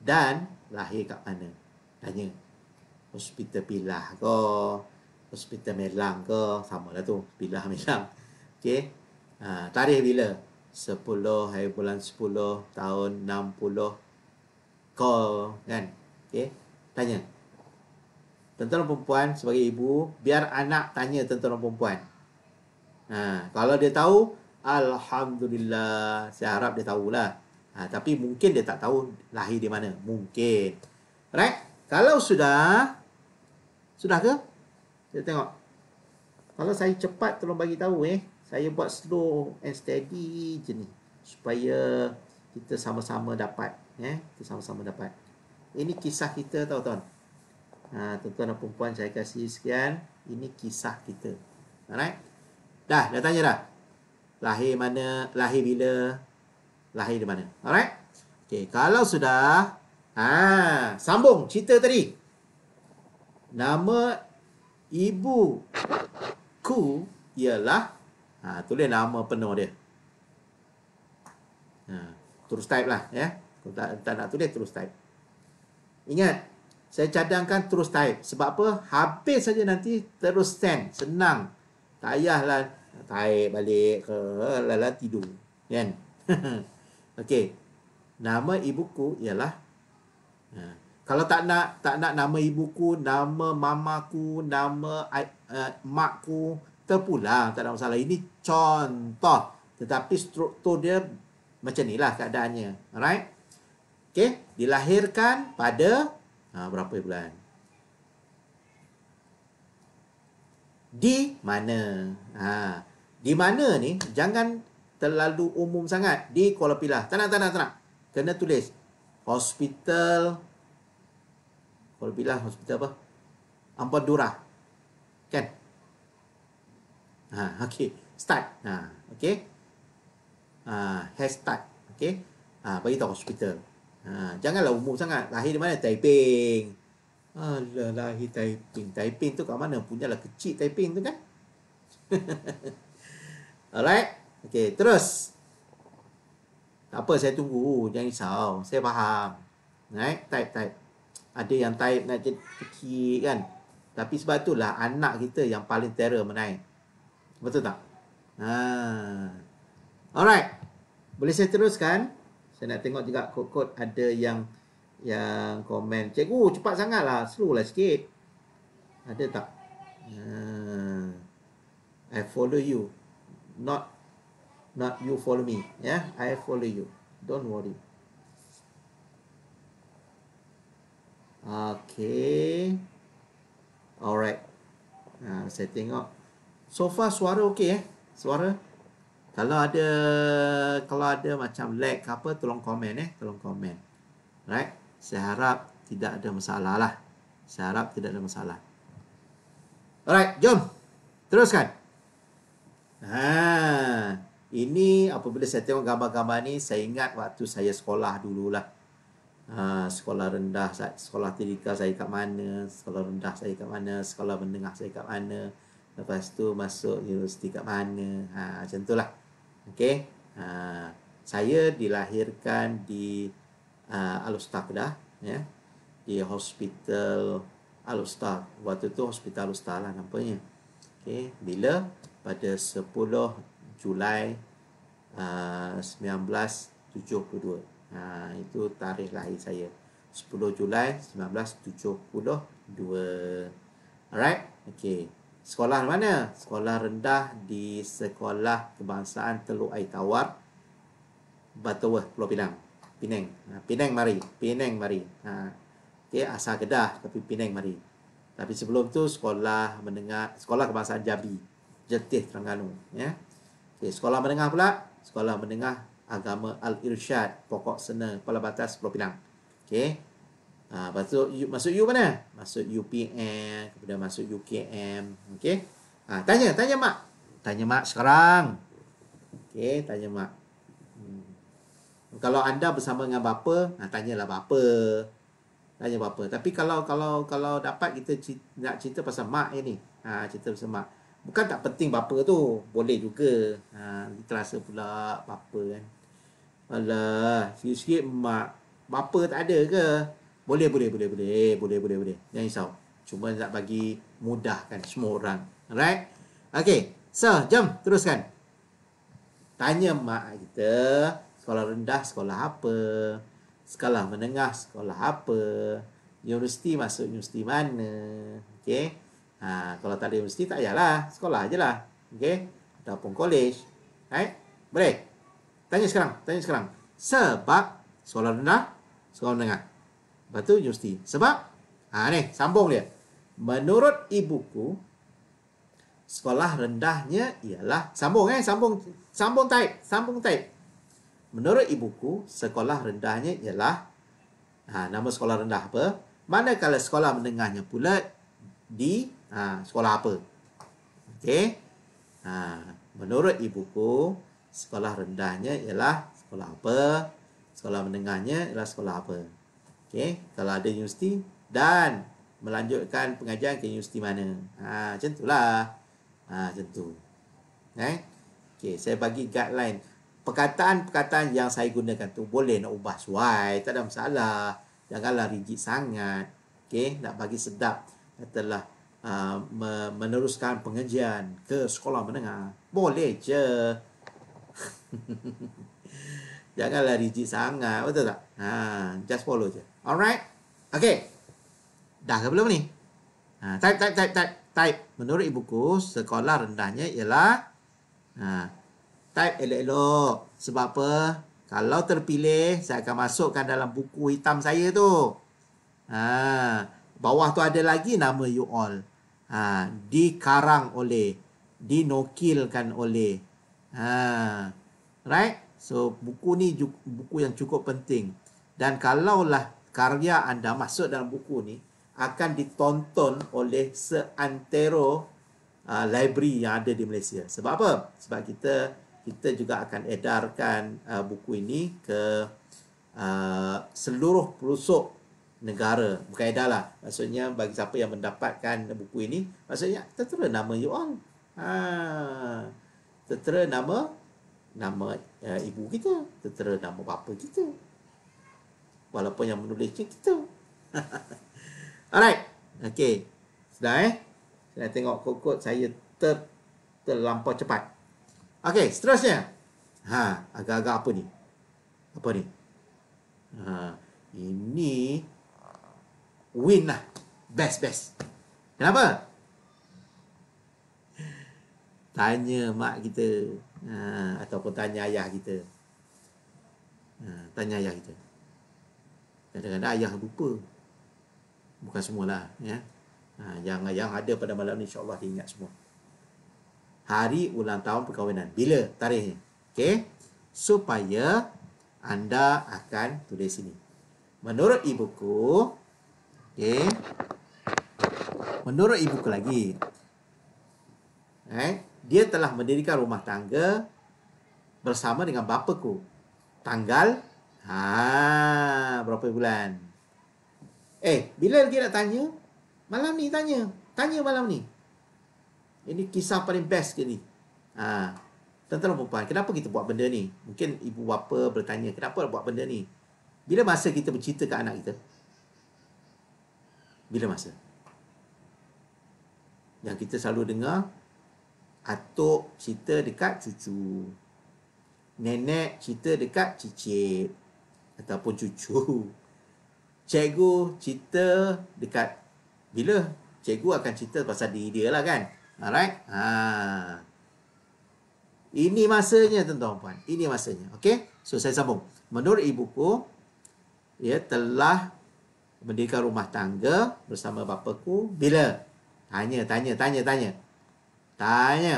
Dan lahir kat mana? Tanya. Hospital Pilah ke? Hospital Melang ke? Sama lah tu. Pilah Melang. Okay. Uh, ha, tarikh bila? 10 hari bulan 10 tahun 60 ke? Kan? Okay. Tanya. Tentang perempuan sebagai ibu, biar anak tanya tentang perempuan. Ha, kalau dia tahu, Alhamdulillah. Saya harap dia tahulah. Ha, tapi mungkin dia tak tahu lahir di mana. Mungkin. Right? Kalau sudah. Sudah ke? Kita tengok. Kalau saya cepat tolong bagi tahu eh. Saya buat slow and steady je ni. Supaya kita sama-sama dapat. Eh? Kita sama-sama dapat. Ini kisah kita tau tuan. Ha, tuan-tuan dan perempuan saya kasih sekian. Ini kisah kita. Alright? Dah, dah tanya dah lahir mana, lahir bila, lahir di mana. Alright? Okay, kalau sudah, ha, sambung cerita tadi. Nama ibu ku ialah, ha, tulis nama penuh dia. Ha, terus type lah, ya. Kalau tak, tak nak tulis, terus type. Ingat, saya cadangkan terus type. Sebab apa? Habis saja nanti terus send. Senang. Tak payahlah tarik balik ke lala tidur kan okey nama ibuku ialah ha. kalau tak nak tak nak nama ibuku nama mamaku nama uh, makku terpulang tak ada masalah ini contoh tetapi struktur dia macam lah keadaannya alright okey dilahirkan pada ha, berapa bulan di mana ha di mana ni jangan terlalu umum sangat di Kuala Pilah. Tak nak, tak nak, tak nak. Kena tulis. Hospital Kuala Pilah hospital apa? Ampadura. Kan? Ha, okay. Start. Ha, okay. Ha, head start. Okey. Ha, bagi tahu hospital. Ha, janganlah umum sangat. Lahir di mana? Taiping. Alah, lahir Taiping. Taiping tu kat mana? Punyalah kecil Taiping tu kan? Alright? Okay, terus. Tak apa, saya tunggu. Oh, jangan risau. Saya faham. Naik, Type, type. Ada yang type nak kecil kan? Tapi sebab itulah anak kita yang paling terror menaik. Betul tak? Ha. Alright. Boleh saya teruskan? Saya nak tengok juga kod-kod ada yang yang komen. Cikgu, cepat sangatlah. Slow lah sikit. Ada tak? Ha. I follow you not not you follow me yeah i follow you don't worry okay all right ha, ah, saya tengok so far suara okey eh suara kalau ada kalau ada macam lag ke apa tolong komen eh tolong komen right saya harap tidak ada masalah lah saya harap tidak ada masalah Alright, jom. Teruskan. Ha, ini apabila saya tengok gambar-gambar ni saya ingat waktu saya sekolah dululah. Ha, sekolah rendah sekolah tadika saya kat mana, sekolah rendah saya kat mana, sekolah menengah saya kat mana, lepas tu masuk universiti kat mana. Ha, macam itulah. Okey. Ha, saya dilahirkan di uh, ha, Alustakdah ya. Di hospital Alustak. Waktu tu hospital Alustak lah nampaknya. Okay, bila pada 10 Julai uh, 1972. Uh, itu tarikh lahir saya. 10 Julai 1972. Alright. Okay. Sekolah mana? Sekolah rendah di Sekolah Kebangsaan Teluk Air Tawar. Butterworth, Pulau Pinang. Penang. Uh, Penang mari. Penang mari. Uh, ah, okay. Asal Kedah tapi Penang mari. Tapi sebelum tu sekolah mendengar sekolah kebangsaan Jabi Jetih Terengganu ya. Okay, sekolah menengah pula, sekolah menengah agama Al Irsyad Pokok Sena Kuala Batas Pulau Pinang. Okey. Ha, masuk U, masuk U mana? Masuk UPM, kemudian masuk UKM, okey. Ha, tanya, tanya mak. Tanya mak sekarang. Okey, tanya mak. Hmm. Kalau anda bersama dengan bapa, ha, tanyalah bapa. Tanya bapa. Tapi kalau kalau kalau dapat kita cita, nak cerita pasal mak ini. Ha, cerita pasal mak. Bukan tak penting apa tu Boleh juga ha, Nanti terasa pula apa kan Alah Sikit-sikit mak Bapa tak ada ke Boleh boleh boleh boleh Boleh boleh boleh Jangan risau Cuma nak bagi mudahkan semua orang Alright Okay So jom teruskan Tanya mak kita Sekolah rendah sekolah apa Sekolah menengah sekolah apa Universiti masuk universiti mana Okay Ha, kalau tak ada universiti tak payahlah Sekolah je lah okay? Ataupun college right? Boleh? Tanya sekarang tanya sekarang. Sebab sekolah rendah Sekolah menengah Lepas tu universiti Sebab ha, ni, Sambung dia Menurut ibuku Sekolah rendahnya ialah Sambung eh Sambung Sambung taip Sambung taip Menurut ibuku Sekolah rendahnya ialah ha, Nama sekolah rendah apa Manakala sekolah menengahnya pula Di ha, sekolah apa. Okey. Ha, menurut ibuku, sekolah rendahnya ialah sekolah apa. Sekolah menengahnya ialah sekolah apa. Okey. Kalau ada universiti dan melanjutkan pengajian ke universiti mana. Ha, macam itulah. Ha, macam itu. Eh? Okey, saya bagi guideline. Perkataan-perkataan yang saya gunakan tu boleh nak ubah suai. Tak ada masalah. Janganlah rigid sangat. Okey, nak bagi sedap. Katalah, Ah, meneruskan pengajian ke sekolah menengah boleh je janganlah rigid sangat betul tak ha just follow je alright Okay. dah ke belum ni ha type type type type type menurut ibu ku sekolah rendahnya ialah ha type elok-elok sebab apa kalau terpilih saya akan masukkan dalam buku hitam saya tu ha bawah tu ada lagi nama you all ha, dikarang oleh dinokilkan oleh ha, right so buku ni buku yang cukup penting dan kalaulah karya anda masuk dalam buku ni akan ditonton oleh seantero ha, library yang ada di Malaysia sebab apa sebab kita kita juga akan edarkan uh, buku ini ke uh, seluruh pelosok negara berkaedah lah maksudnya bagi siapa yang mendapatkan buku ini maksudnya tertera nama you all ha. tertera nama nama uh, ibu kita tertera nama bapa kita walaupun yang menulisnya kita alright Okay sudah eh saya tengok kokot saya ter terlampau cepat Okay seterusnya ha agak-agak apa ni apa ni ha ini win lah best best kenapa tanya mak kita uh, ataupun tanya ayah kita uh, tanya ayah kita kadang-kadang ayah lupa bukan semualah ya ha, yang yang ada pada malam ni insyaallah dia ingat semua hari ulang tahun perkahwinan bila tarikhnya okay? supaya anda akan tulis sini menurut ibuku Okay. Menurut ibuku lagi. Eh, dia telah mendirikan rumah tangga bersama dengan bapaku. Tanggal? Ha, berapa bulan? Eh, bila lagi nak tanya? Malam ni tanya. Tanya malam ni. Ini kisah paling best ke ni? Ha. Tentang perempuan, kenapa kita buat benda ni? Mungkin ibu bapa bertanya, kenapa buat benda ni? Bila masa kita bercerita ke anak kita? Bila masa? Yang kita selalu dengar Atuk cerita dekat cucu Nenek cerita dekat cicit Ataupun cucu Cikgu cerita dekat Bila? Cikgu akan cerita pasal diri dia lah kan Alright? Ha. Ini masanya tuan-tuan puan Ini masanya Okay? So saya sambung Menurut ibuku ia telah mendirikan rumah tangga bersama bapaku bila? Tanya, tanya, tanya, tanya. Tanya.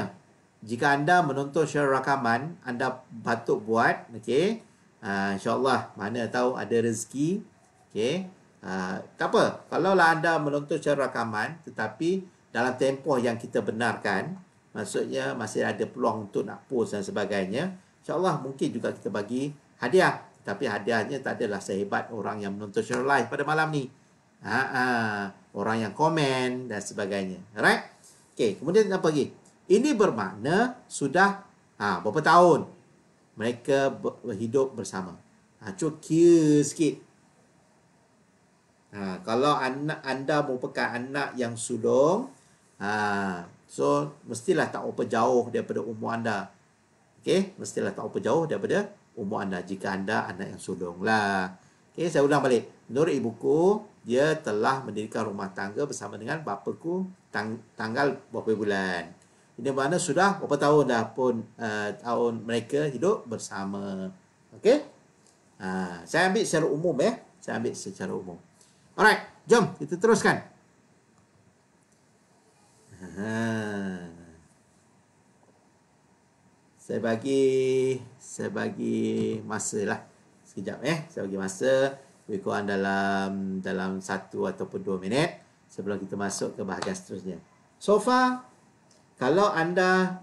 Jika anda menonton syarat rakaman, anda patut buat, okey. Uh, InsyaAllah mana tahu ada rezeki. Okey. Uh, tak apa. Kalaulah anda menonton secara rakaman tetapi dalam tempoh yang kita benarkan, maksudnya masih ada peluang untuk nak post dan sebagainya, insyaAllah mungkin juga kita bagi hadiah tapi hadiahnya tak adalah sehebat orang yang menonton show live pada malam ni. Ha, ha, orang yang komen dan sebagainya. Alright? Okay, kemudian apa lagi? Ini bermakna sudah ha, berapa tahun mereka hidup bersama. Ha, cukil sikit. Ha, kalau anak anda merupakan anak yang sulung, ha, so mestilah tak berapa jauh daripada umur anda. Okay, mestilah tak berapa jauh daripada umur anda jika anda anak yang sulunglah. Okay saya ulang balik. Nur ibuku, dia telah mendirikan rumah tangga bersama dengan bapaku tang- tanggal beberapa bulan. Ini mana sudah berapa tahun dah pun uh, tahun mereka hidup bersama. Okay. Uh, ha, saya ambil secara umum ya. Eh. Saya ambil secara umum. Alright, jom kita teruskan. Ha. Uh-huh saya bagi saya bagi masa lah sekejap eh saya bagi masa lebih kurang dalam dalam satu ataupun dua minit sebelum kita masuk ke bahagian seterusnya so far kalau anda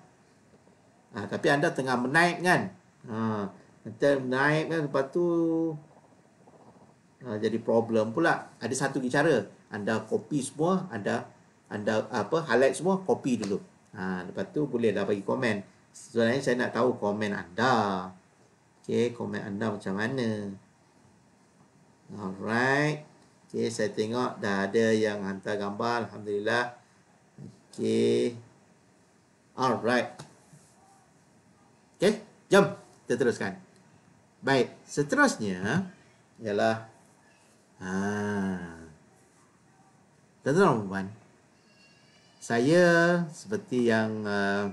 ah, tapi anda tengah menaik kan ha, nanti menaik kan lepas tu ah, jadi problem pula ada satu cara anda copy semua anda anda apa highlight semua copy dulu ha, lepas tu boleh dah bagi komen sebenarnya saya nak tahu komen anda. Okey, komen anda macam mana? Alright. Okey, saya tengok dah ada yang hantar gambar. Alhamdulillah. Okey. Alright. Okey, jom kita teruskan. Baik, seterusnya ialah ha. Tuan-tuan puan, saya seperti yang uh,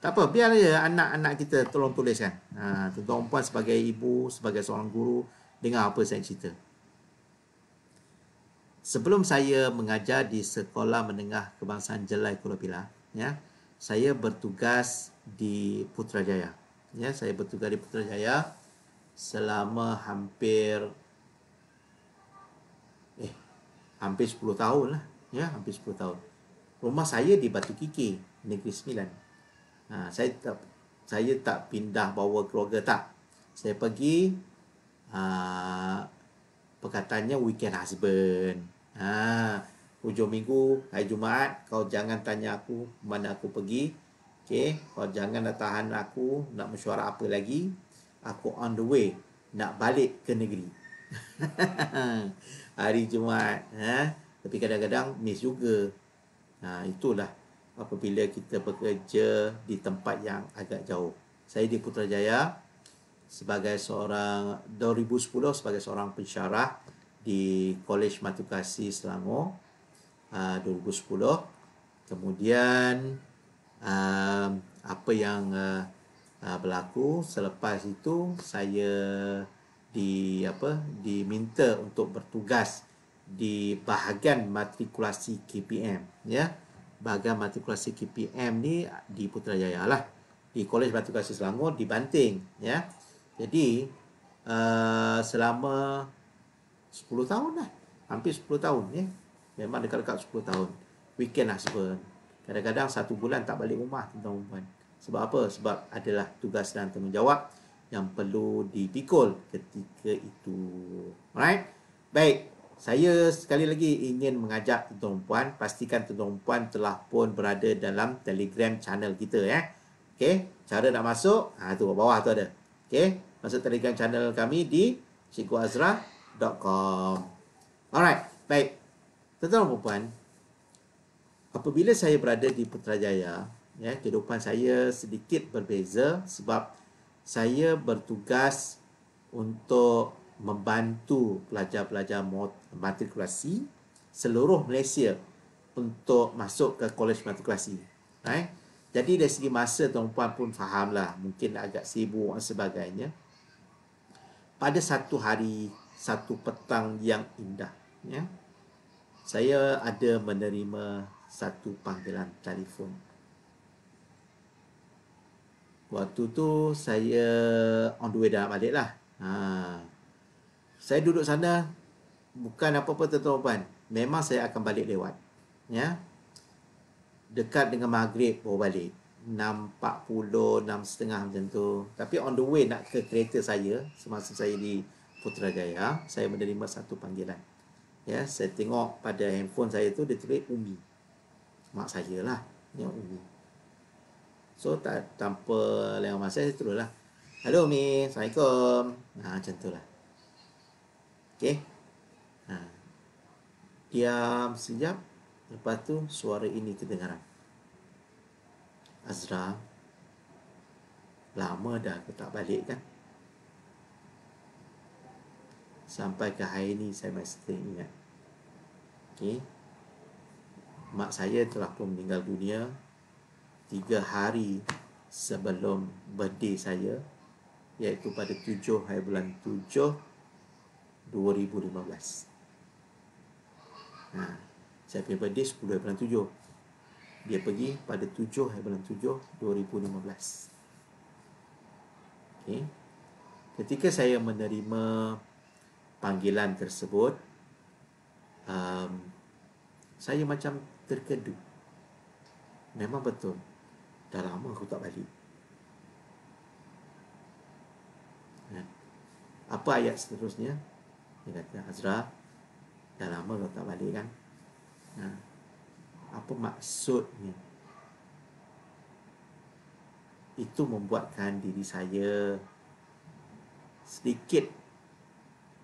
tak apa, biar ya anak-anak kita tolong tuliskan. Ha, tuan puan sebagai ibu, sebagai seorang guru, dengar apa saya cerita. Sebelum saya mengajar di Sekolah Menengah Kebangsaan Jelai Kuala Pilah, ya, saya bertugas di Putrajaya. Ya, saya bertugas di Putrajaya selama hampir eh hampir 10 tahun lah, ya, hampir 10 tahun. Rumah saya di Batu Kiki, Negeri Sembilan. Ha, saya tak saya tak pindah bawa keluarga tak. Saya pergi ha, perkataannya weekend husband. Ha, hujung minggu hari Jumaat kau jangan tanya aku mana aku pergi. Okey, kau jangan dah tahan aku nak mesyuarat apa lagi. Aku on the way nak balik ke negeri. hari Jumaat, ha? Tapi kadang-kadang miss juga. Ha, itulah apabila kita bekerja di tempat yang agak jauh. Saya di Putrajaya sebagai seorang 2010 sebagai seorang pensyarah di College Matukasi Selangor ah, uh, 2010. Kemudian uh, apa yang uh, uh, berlaku selepas itu saya di apa diminta untuk bertugas di bahagian matrikulasi KPM ya. Yeah? bahagian matrikulasi KPM ni di Putrajaya lah. Di Kolej Matrikulasi Selangor dibanting. ya. Jadi, uh, selama 10 tahun lah. Hampir 10 tahun. ya. Memang dekat-dekat 10 tahun. Weekend lah husband. Kadang-kadang satu bulan tak balik rumah tentang Sebab apa? Sebab adalah tugas dan tanggungjawab yang perlu dipikul ketika itu. Alright? Baik saya sekali lagi ingin mengajak tuan puan pastikan tuan puan telah pun berada dalam Telegram channel kita eh. Okey, cara nak masuk, ha tu bawah tu ada. Okey, masuk Telegram channel kami di cikguazra.com. Alright, baik. Tuan puan, apabila saya berada di Putrajaya, ya, kehidupan saya sedikit berbeza sebab saya bertugas untuk membantu pelajar-pelajar motor matrikulasi seluruh Malaysia untuk masuk ke kolej matrikulasi. Eh? Jadi dari segi masa tuan-puan pun fahamlah mungkin agak sibuk dan sebagainya. Pada satu hari, satu petang yang indah. Ya? Saya ada menerima satu panggilan telefon. Waktu tu saya on the way dalam balik lah. Ha. Saya duduk sana, bukan apa-apa tuan memang saya akan balik lewat ya dekat dengan maghrib baru balik 6.40 6.30 macam tu tapi on the way nak ke kereta saya semasa saya di Putrajaya saya menerima satu panggilan ya saya tengok pada handphone saya tu dia tulis Umi mak saya lah ya Umi so tak, tanpa lewat masa saya terus lah Hello Umi Assalamualaikum nah, macam tu lah Okay ha. Diam sekejap Lepas tu suara ini kedengaran Azra Lama dah aku tak balik kan Sampai ke hari ni saya masih teringat Okay Mak saya telah pun meninggal dunia Tiga hari Sebelum birthday saya Iaitu pada tujuh, hari bulan 7 2015 ha. Saya punya birthday 10 hari bulan 7 Dia pergi pada 7 hari bulan 7 2015 okay. Ketika saya menerima Panggilan tersebut um, Saya macam terkedu Memang betul Dah lama aku tak balik ha. Apa ayat seterusnya Dia kata Azra dah lama kau tak balik kan ha. apa maksudnya itu membuatkan diri saya sedikit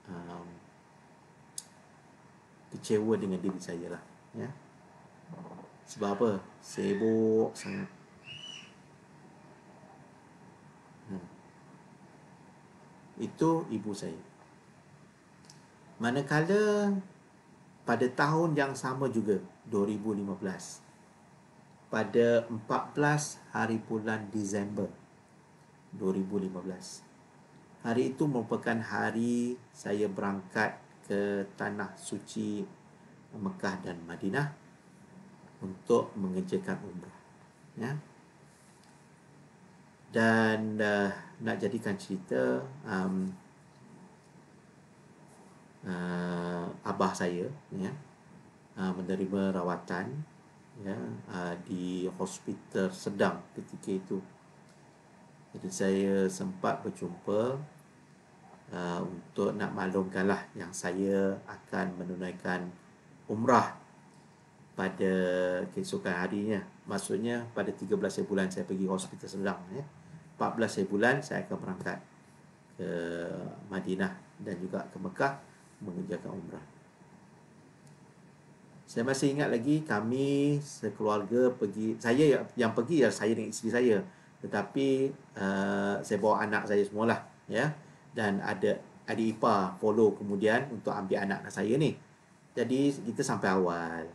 um, kecewa dengan diri saya lah ya sebab apa sibuk sangat hmm. itu ibu saya. Manakala pada tahun yang sama juga 2015 pada 14 hari bulan Disember 2015 hari itu merupakan hari saya berangkat ke tanah suci Mekah dan Madinah untuk mengerjakan umrah ya dan uh, nak jadikan cerita um, uh, abah saya ya uh, menerima rawatan ya uh, di hospital sedang ketika itu jadi saya sempat berjumpa uh, untuk nak maklumkanlah yang saya akan menunaikan umrah pada keesokan harinya maksudnya pada 13 bulan saya pergi hospital sedang ya 14 bulan saya akan berangkat ke Madinah dan juga ke Mekah mengerjakan umrah. Saya masih ingat lagi kami sekeluarga pergi, saya yang pergi ya saya dengan isteri saya. Tetapi uh, saya bawa anak saya semualah ya. Dan ada adik ipar follow kemudian untuk ambil anak anak saya ni. Jadi kita sampai awal.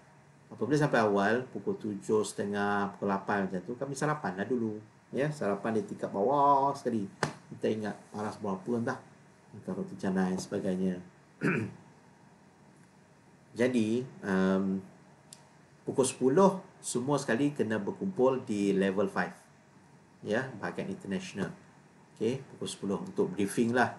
Apabila sampai awal pukul 7.30 pukul 8 macam tu kami sarapan lah dulu. Ya, sarapan di tingkat bawah sekali. Kita ingat panas berapa entah. Entah roti canai sebagainya. Jadi um, Pukul 10 Semua sekali kena berkumpul di level 5 Ya, bahagian international Okay, pukul 10 Untuk briefing lah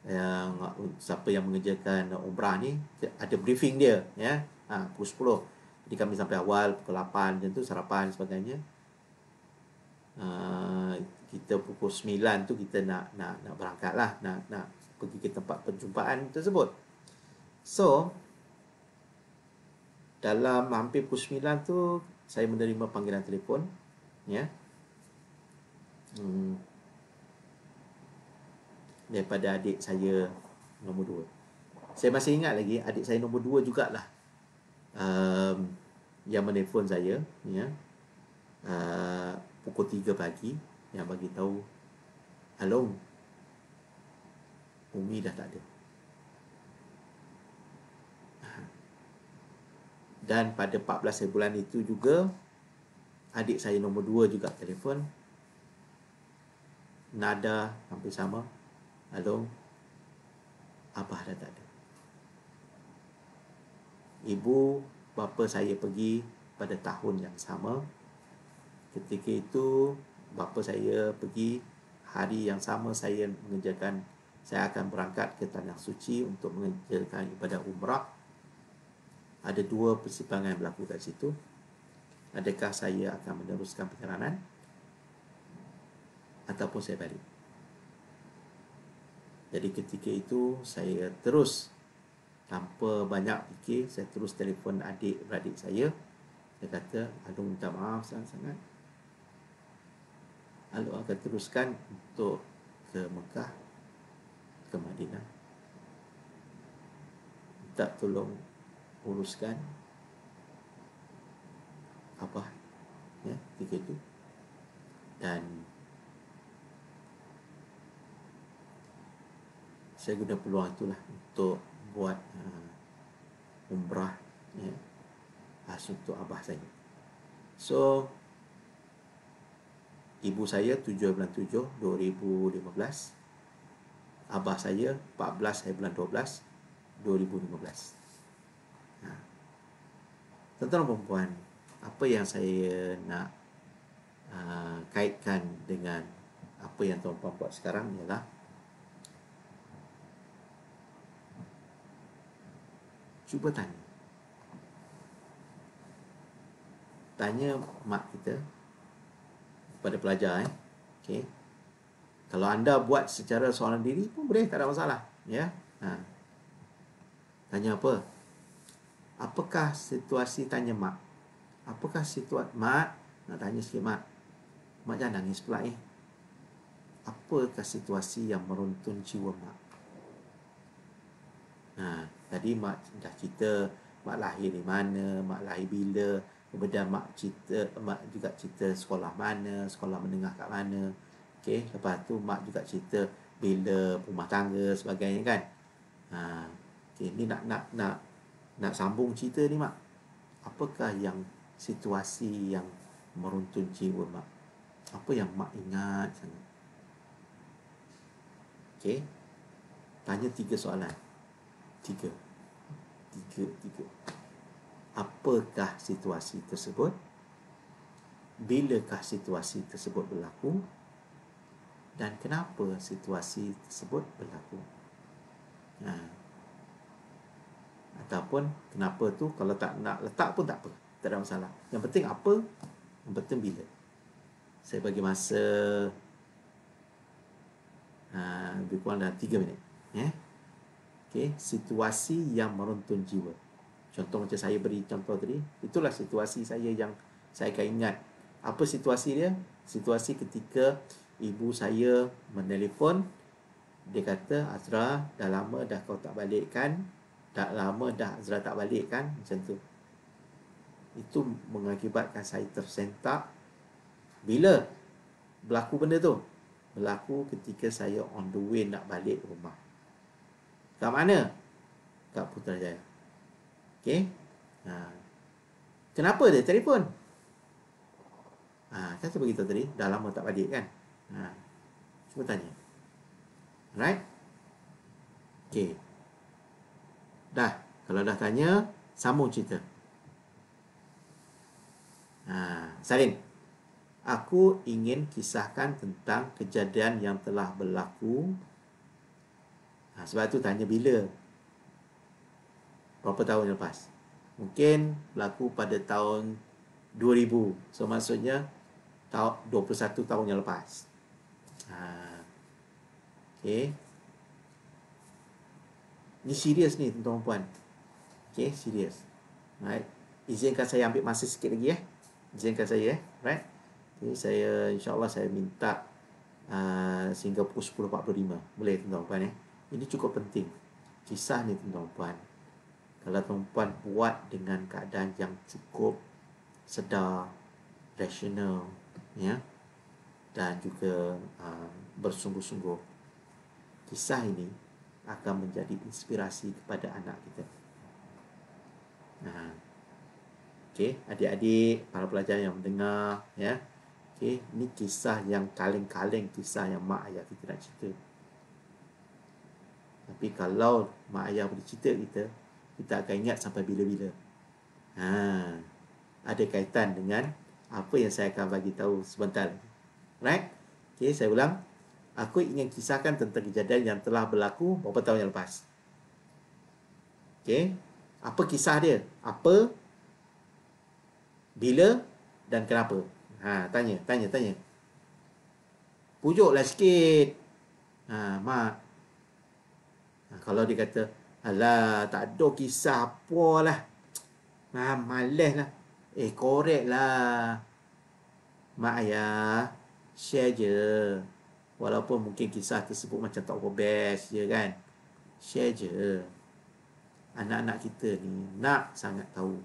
yang siapa yang mengerjakan umrah ni ada briefing dia ya ha, pukul 10 jadi kami sampai awal pukul 8 tentu sarapan sebagainya uh, kita pukul 9 tu kita nak nak nak berangkat lah nak nak pergi ke tempat perjumpaan tersebut. So, dalam hampir pukul 9 tu, saya menerima panggilan telefon. Ya. Hmm. Daripada adik saya nombor dua. Saya masih ingat lagi, adik saya nombor dua jugalah. Um, yang menelpon saya ya. Uh, pukul tiga pagi yang bagi tahu Along, Bumi dah tak ada Dan pada 14 bulan itu juga Adik saya nombor 2 juga telefon Nada hampir sama Lalu apa dah tak ada Ibu bapa saya pergi pada tahun yang sama Ketika itu bapa saya pergi Hari yang sama saya mengerjakan saya akan berangkat ke Tanah Suci untuk mengerjakan ibadah umrah. Ada dua persimpangan berlaku kat situ. Adakah saya akan meneruskan perjalanan ataupun saya balik. Jadi ketika itu saya terus tanpa banyak fikir saya terus telefon adik beradik saya. Saya kata, "Aduh minta maaf sangat-sangat. Aku akan teruskan untuk ke Mekah ke Madinah Minta tolong uruskan apa ya tiga itu dan saya guna peluang lah untuk buat uh, umrah ya khas untuk abah saya so ibu saya 7 bulan 7 2015 abah saya 14 hari bulan 12 2015 nah. tuan-tuan perempuan apa yang saya nak uh, kaitkan dengan apa yang tuan-tuan buat sekarang ialah cuba tanya tanya mak kita kepada pelajar eh. Okay kalau anda buat secara seorang diri pun boleh tak ada masalah ya ha. tanya apa apakah situasi tanya mak apakah situasi mak nak tanya sikit mak mak jangan nangis pula eh apakah situasi yang meruntun jiwa mak ha. tadi mak dah cerita mak lahir di mana mak lahir bila Kemudian mak cerita, mak juga cerita sekolah mana, sekolah menengah kat mana. Okey, lepas tu mak juga cerita bila rumah tangga sebagainya kan. Ha, okay, ni nak nak nak nak sambung cerita ni mak. Apakah yang situasi yang meruntun jiwa mak? Apa yang mak ingat sangat? Okey. Tanya tiga soalan. Tiga. Tiga, tiga. Apakah situasi tersebut? Bilakah situasi tersebut berlaku? dan kenapa situasi tersebut berlaku ha. ataupun kenapa tu kalau tak nak letak pun tak apa tak ada masalah yang penting apa yang penting bila saya bagi masa ha, lebih kurang dalam 3 minit eh? Ya. Okay. situasi yang meruntun jiwa contoh macam saya beri contoh tadi itulah situasi saya yang saya akan ingat apa situasi dia situasi ketika ibu saya menelpon dia kata Azra dah lama dah kau tak balik kan dah lama dah Azra tak balik kan macam tu itu mengakibatkan saya tersentak bila berlaku benda tu berlaku ketika saya on the way nak balik rumah kat mana kat Putrajaya okey ha. kenapa dia telefon Ah, ha, kata begitu tadi, dah lama tak balik kan? Ha. Cuba tanya. Right? Okay. Dah. Kalau dah tanya, sambung cerita. Ha. Salin. Aku ingin kisahkan tentang kejadian yang telah berlaku. Ha. Sebab tu tanya bila. Berapa tahun yang lepas. Mungkin berlaku pada tahun 2000. So maksudnya 21 tahun yang lepas. Ha. Okay. Ni serius ni tuan-tuan puan. Okay, serius. Right. Izinkan saya ambil masa sikit lagi eh. Izinkan saya eh. Right. Ini okay, saya insyaAllah saya minta uh, sehingga pukul 10.45. Boleh tuan-tuan puan eh. Ini cukup penting. Kisah ni tuan-tuan puan. Kalau tuan-tuan buat dengan keadaan yang cukup sedar, rasional, ya. Yeah? dan juga ah, bersungguh-sungguh. Kisah ini akan menjadi inspirasi kepada anak kita. Nah, okay, adik-adik, para pelajar yang mendengar, ya, okay, ini kisah yang kaleng-kaleng kisah yang mak ayah kita nak cerita. Tapi kalau mak ayah boleh cerita kita, kita akan ingat sampai bila-bila. Ha, ada kaitan dengan apa yang saya akan bagi tahu sebentar lagi. Right? Okay, saya ulang. Aku ingin kisahkan tentang kejadian yang telah berlaku beberapa tahun yang lepas. Okay? Apa kisah dia? Apa? Bila? Dan kenapa? Ha, tanya, tanya, tanya. Pujuklah sikit. Ha, mak. Ha, kalau dia kata, Alah, tak ada kisah apa lah. Ha, malas lah. Eh, korek lah. Mak ayah share je walaupun mungkin kisah tersebut macam tak over je kan share je anak-anak kita ni nak sangat tahu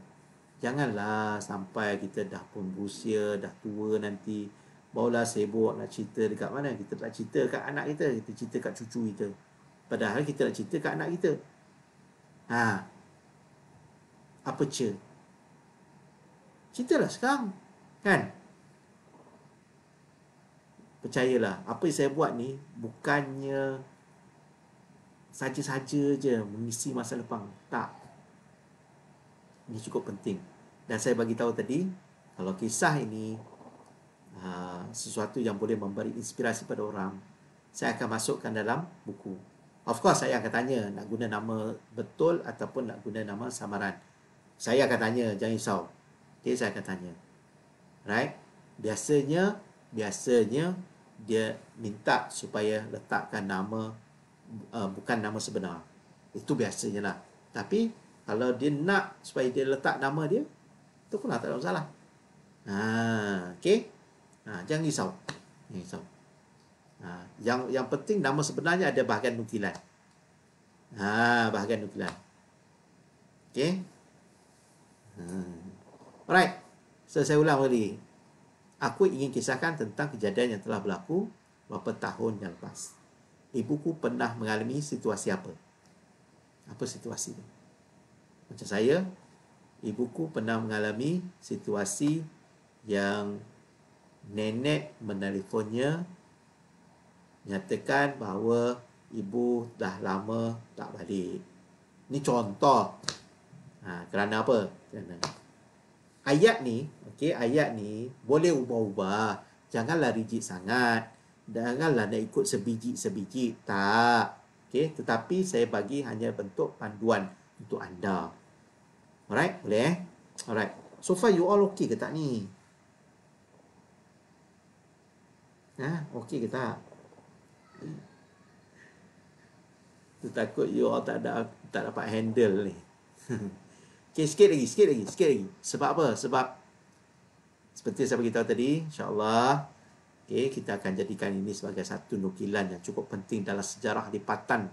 janganlah sampai kita dah pun berusia dah tua nanti barulah sibuk nak cerita dekat mana kita tak cerita kat anak kita kita cerita kat cucu kita padahal kita nak cerita kat anak kita ha apa Cerita ceritalah sekarang kan percayalah apa yang saya buat ni bukannya saja-saja je mengisi masa lepang tak ini cukup penting dan saya bagi tahu tadi kalau kisah ini ha, sesuatu yang boleh memberi inspirasi pada orang saya akan masukkan dalam buku of course saya akan tanya nak guna nama betul ataupun nak guna nama samaran saya akan tanya jangan risau okay, saya akan tanya right biasanya biasanya dia minta supaya letakkan nama uh, bukan nama sebenar. Itu biasanya lah. Tapi kalau dia nak supaya dia letak nama dia, tu pun lah tak ada masalah. Ha, ah, okay? Ha, ah, jangan risau. Jangan risau. Ha, yang yang penting nama sebenarnya ada bahagian nukilan. Ha, bahagian nukilan. Okay? Ha. Alright. So, saya ulang lagi. Aku ingin kisahkan tentang kejadian yang telah berlaku beberapa tahun yang lepas. Ibuku pernah mengalami situasi apa? Apa situasi ini? Macam saya, ibuku pernah mengalami situasi yang nenek menelefonnya menyatakan bahawa ibu dah lama tak balik. Ini contoh. Ha, kerana apa? Kerana. Ayat ni, Okey, ayat ni boleh ubah-ubah. Janganlah rigid sangat. Janganlah nak ikut sebiji-sebiji. Tak. Okey, tetapi saya bagi hanya bentuk panduan untuk anda. Alright, boleh eh? Alright. So far you all okay ke tak ni? Ha, okay ke tak? Tu takut you all tak ada tak dapat handle ni. okay, sikit lagi, sikit lagi, sikit lagi. Sebab apa? Sebab seperti yang saya beritahu tadi, insyaAllah okay, kita akan jadikan ini sebagai satu nukilan yang cukup penting dalam sejarah lipatan.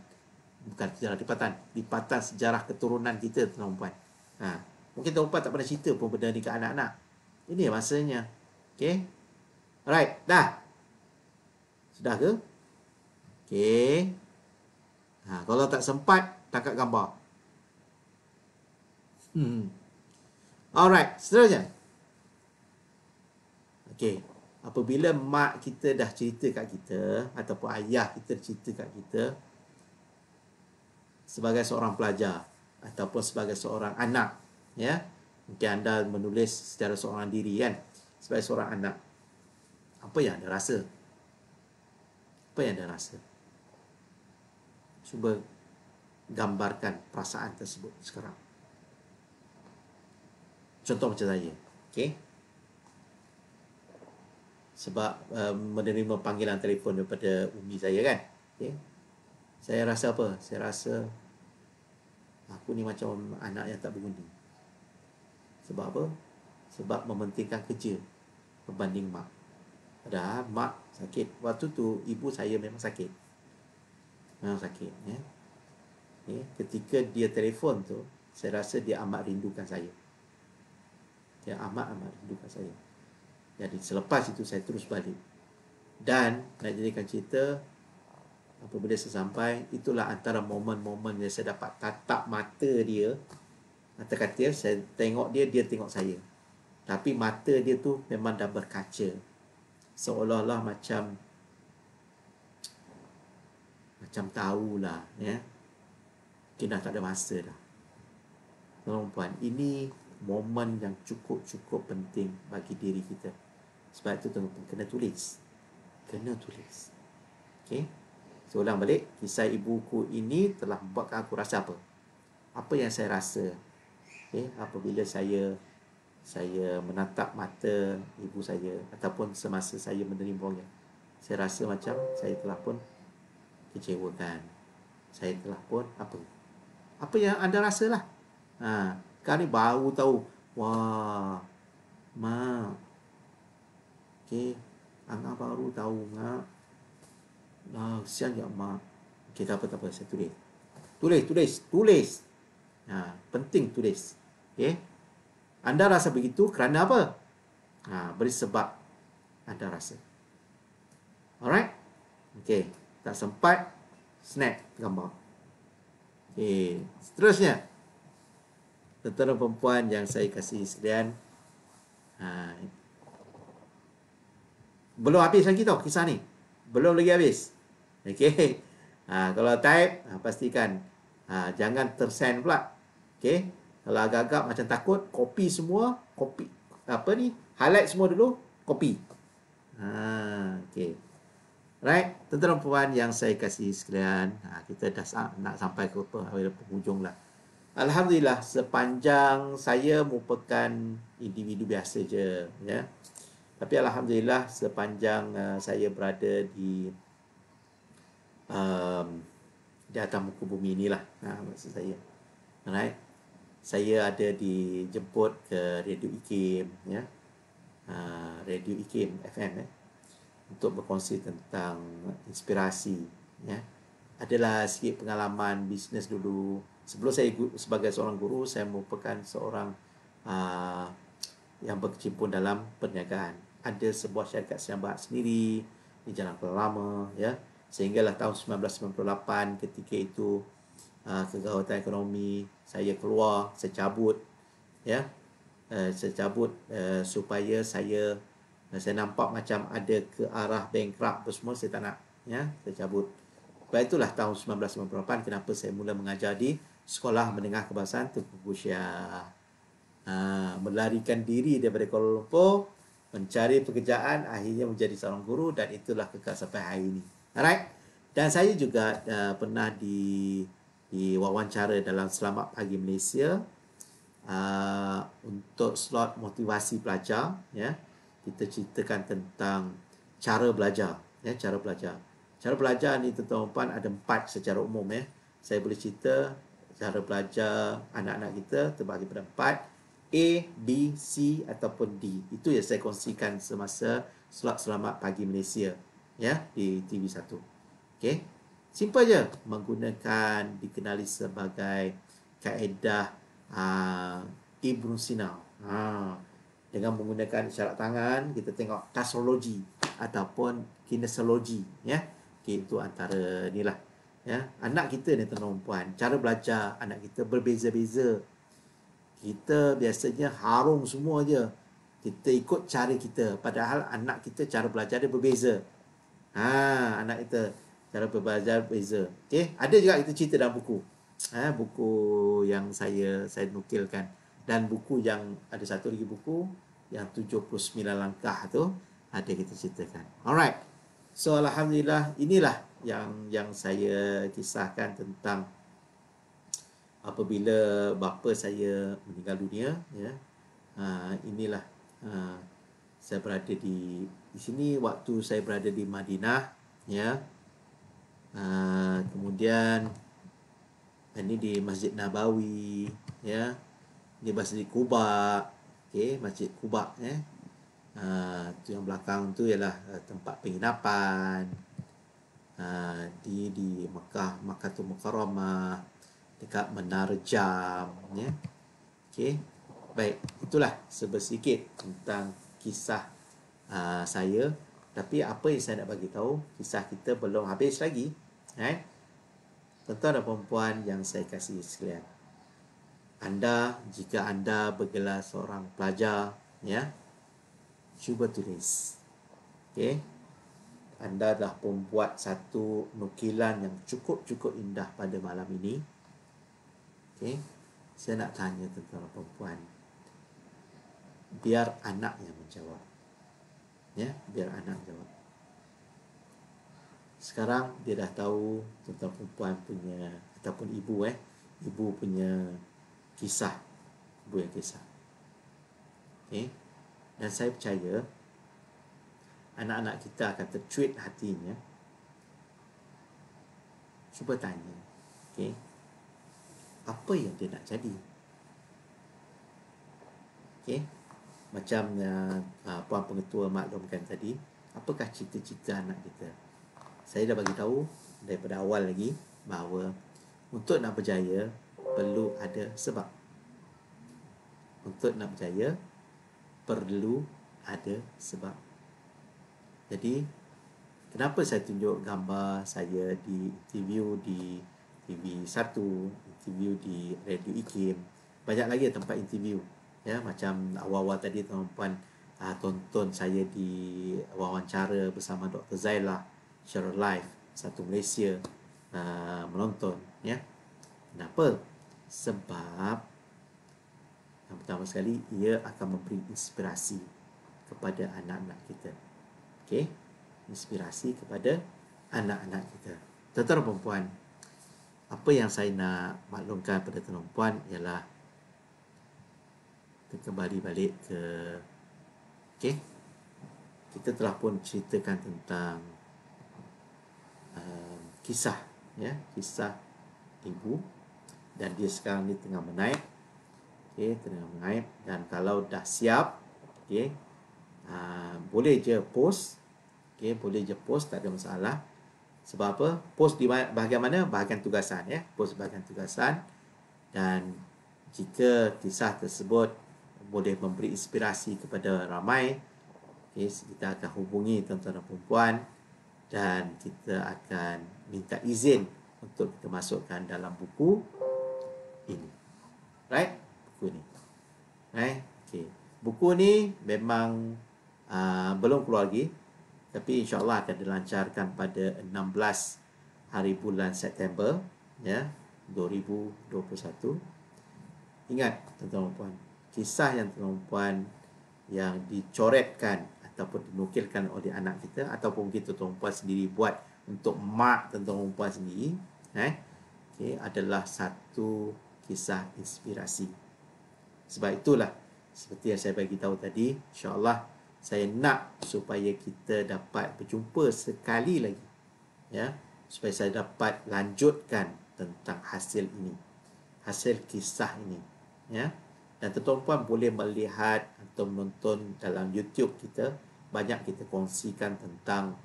Bukan sejarah lipatan, lipatan sejarah keturunan kita, tuan-tuan. Ha. Mungkin tuan-tuan tak pernah cerita pun benda ni ke anak-anak. Ini masanya. Okay. Alright, dah. Sudah ke? Okay. Ha, kalau tak sempat, tangkap gambar. Hmm. Alright, seterusnya. Okey, apabila mak kita dah cerita kat kita ataupun ayah kita cerita kat kita sebagai seorang pelajar ataupun sebagai seorang anak, ya. Mungkin anda menulis secara seorang diri kan sebagai seorang anak. Apa yang anda rasa? Apa yang anda rasa? Cuba gambarkan perasaan tersebut sekarang. Contoh macam saya. Okey sebab uh, menerima panggilan telefon daripada umi saya kan okay. Ya. saya rasa apa saya rasa aku ni macam anak yang tak berguna sebab apa sebab mementingkan kerja berbanding mak dah mak sakit waktu tu ibu saya memang sakit memang sakit ya okay. Ya, ketika dia telefon tu saya rasa dia amat rindukan saya dia amat amat rindukan saya jadi selepas itu saya terus balik Dan nak jadikan cerita Apabila saya sampai Itulah antara momen-momen yang saya dapat tatap mata dia Atau kata saya tengok dia, dia tengok saya Tapi mata dia tu memang dah berkaca Seolah-olah macam Macam tahulah ya. Mungkin dah tak ada masa dah Tuan-tuan, ini momen yang cukup-cukup penting bagi diri kita. Sebab itu tuan-tuan kena tulis. Kena tulis. Okey. Saya ulang balik, kisah ibuku ini telah membuatkan aku rasa apa? Apa yang saya rasa? Okey, apabila saya saya menatap mata ibu saya ataupun semasa saya menerima dia, Saya rasa macam saya telah pun kecewakan. Saya telah pun apa? Apa yang anda rasalah? Ha, Kak ni baru tahu Wah Mak Okay Angah baru tahu Mak Dah kesian ya Mak Okay tak apa tak apa Saya tulis Tulis tulis Tulis ha, Penting tulis Okay Anda rasa begitu kerana apa? Ha, beri sebab Anda rasa Alright Okay Tak sempat Snap gambar Okay Seterusnya tuan perempuan yang saya kasih sekalian. Ha. Belum habis lagi tau kisah ni. Belum lagi habis. Okay, Ha, kalau type, ha, pastikan ha, jangan tersend pula. Okey. Kalau agak-agak macam takut, copy semua, copy apa ni? Highlight semua dulu, copy. Ha, okey. Right, tuan perempuan yang saya kasih sekalian, ha, kita dah nak sampai ke apa? Hujung lah. Alhamdulillah sepanjang saya merupakan individu biasa je ya. Tapi alhamdulillah sepanjang uh, saya berada di um, di atas muka bumi inilah nah, maksud saya. Alright. Saya ada dijemput ke Radio IKIM ya. Uh, Radio IKIM FM eh. Untuk berkongsi tentang inspirasi ya. Adalah sikit pengalaman bisnes dulu sebelum saya sebagai seorang guru saya merupakan seorang uh, yang berkecimpung dalam perniagaan ada sebuah syarikat Sembah sendiri di Jalan Kuala Lama ya sehinggalah tahun 1998 ketika itu uh, kegawatan ekonomi saya keluar saya cabut ya uh, saya cabut uh, supaya saya eh, saya nampak macam ada ke arah bankrupt apa semua saya tak nak ya saya cabut itulah tahun 1998 kenapa saya mula mengajar di Sekolah Menengah Kebangsaan Tengku Gusyah. Ha, melarikan diri daripada Kuala Lumpur, mencari pekerjaan, akhirnya menjadi seorang guru dan itulah kekal sampai hari ini. Alright? Dan saya juga uh, pernah di diwawancara dalam Selamat Pagi Malaysia uh, untuk slot motivasi pelajar. Ya. Kita ceritakan tentang cara belajar. Ya, cara belajar. Cara belajar ni tuan-tuan ada empat secara umum. Ya. Saya boleh cerita cara belajar anak-anak kita terbagi pada empat A, B, C ataupun D. Itu yang saya kongsikan semasa Selat Selamat Pagi Malaysia ya di TV1. Okey. Simple je menggunakan dikenali sebagai kaedah uh, Ibn Sina. Ha. Dengan menggunakan syarat tangan kita tengok kasrologi ataupun kinesiologi ya. Okey itu antara inilah ya anak kita ni tuan puan cara belajar anak kita berbeza-beza kita biasanya harung semua je kita ikut cara kita padahal anak kita cara belajar dia berbeza ha anak kita cara belajar berbeza okey ada juga kita cerita dalam buku ha, buku yang saya saya nukilkan dan buku yang ada satu lagi buku yang 79 langkah tu ada kita ceritakan alright So alhamdulillah inilah yang yang saya kisahkan tentang apabila bapa saya meninggal dunia ya. Uh, inilah uh, saya berada di di sini waktu saya berada di Madinah ya. Uh, kemudian ini di Masjid Nabawi ya. Ini Masjid Kubah, Okey, Masjid Kubah. eh. Ha, tu yang belakang tu ialah uh, tempat penginapan uh, di di Mekah Makkatul Mukarramah dekat Menara Jam ya. Yeah. Baik, itulah sebersikit tentang kisah uh, saya tapi apa yang saya nak bagi tahu, kisah kita belum habis lagi, eh. Tuan-tuan dan yang saya kasih sekalian. Anda jika anda bergelar seorang pelajar, ya cuba tulis. Okey. Anda dah pun buat satu nukilan yang cukup-cukup indah pada malam ini. Okey. Saya nak tanya tentang perempuan. Biar anak yang menjawab. Ya, biar anak jawab. Sekarang dia dah tahu tentang perempuan punya ataupun ibu eh, ibu punya kisah. Ibu yang kisah. Okey dan saya percaya anak-anak kita akan tercuit hatinya cuba tanya okay? apa yang dia nak jadi okay? macam uh, uh, puan pengetua maklumkan tadi apakah cita-cita anak kita saya dah bagi tahu daripada awal lagi bahawa untuk nak berjaya perlu ada sebab untuk nak berjaya perlu ada sebab. Jadi kenapa saya tunjuk gambar saya di interview di TV1, interview di Radio Iklim, banyak lagi tempat interview. Ya, macam awal-awal tadi tuan-tuan uh, ah, tonton saya di wawancara bersama Dr. Zaila Share live satu Malaysia uh, menonton ya. Kenapa? Sebab yang pertama sekali ia akan memberi inspirasi kepada anak-anak kita. Okey. Inspirasi kepada anak-anak kita. Tuan-tuan dan puan apa yang saya nak maklumkan pada tuan dan puan ialah kita kembali balik ke okey. Kita telah pun ceritakan tentang um, kisah ya, kisah ibu dan dia sekarang ni tengah menaik okay, tenaga mengaib dan kalau dah siap okay, uh, ah, boleh je post okay, boleh je post tak ada masalah sebab apa post di bahagian mana bahagian tugasan ya post bahagian tugasan dan jika kisah tersebut boleh memberi inspirasi kepada ramai okay, kita akan hubungi tuan-tuan dan perempuan dan kita akan minta izin untuk kita masukkan dalam buku ini. Right? buku ni. Eh, okay. Buku ni memang uh, belum keluar lagi. Tapi insyaAllah akan dilancarkan pada 16 hari bulan September ya 2021. Ingat, tuan-tuan dan puan, kisah yang tuan-tuan puan yang dicoretkan ataupun dinukilkan oleh anak kita ataupun kita tuan-tuan puan sendiri buat untuk mak tuan-tuan puan sendiri, eh, okay, adalah satu kisah inspirasi. Sebab itulah seperti yang saya bagi tahu tadi, insya-Allah saya nak supaya kita dapat berjumpa sekali lagi. Ya, supaya saya dapat lanjutkan tentang hasil ini. Hasil kisah ini. Ya. Dan tuan-tuan boleh melihat atau menonton dalam YouTube kita banyak kita kongsikan tentang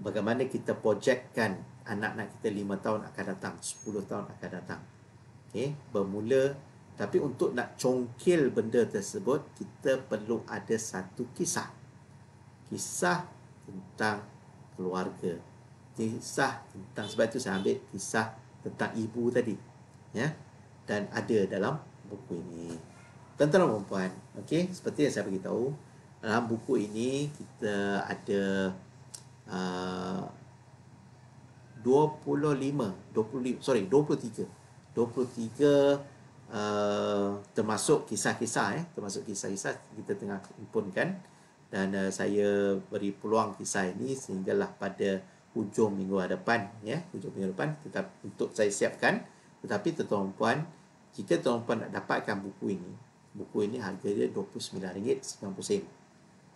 bagaimana kita projekkan anak-anak kita 5 tahun akan datang, 10 tahun akan datang. Okey, bermula tapi untuk nak congkil benda tersebut Kita perlu ada satu kisah Kisah tentang keluarga Kisah tentang Sebab itu saya ambil kisah tentang ibu tadi ya Dan ada dalam buku ini Tentang dan perempuan okay? Seperti yang saya beritahu Dalam buku ini kita ada uh, 25, 25 Sorry 23 23 Eh, termasuk kisah-kisah eh termasuk kisah-kisah kita tengah himpunkan dan uh, saya beri peluang kisah ini sehinggalah pada hujung minggu hadapan ya hujung minggu depan tetap untuk saya siapkan tetapi tuan puan jika tuan puan nak dapatkan buku ini buku ini harga dia RM29.90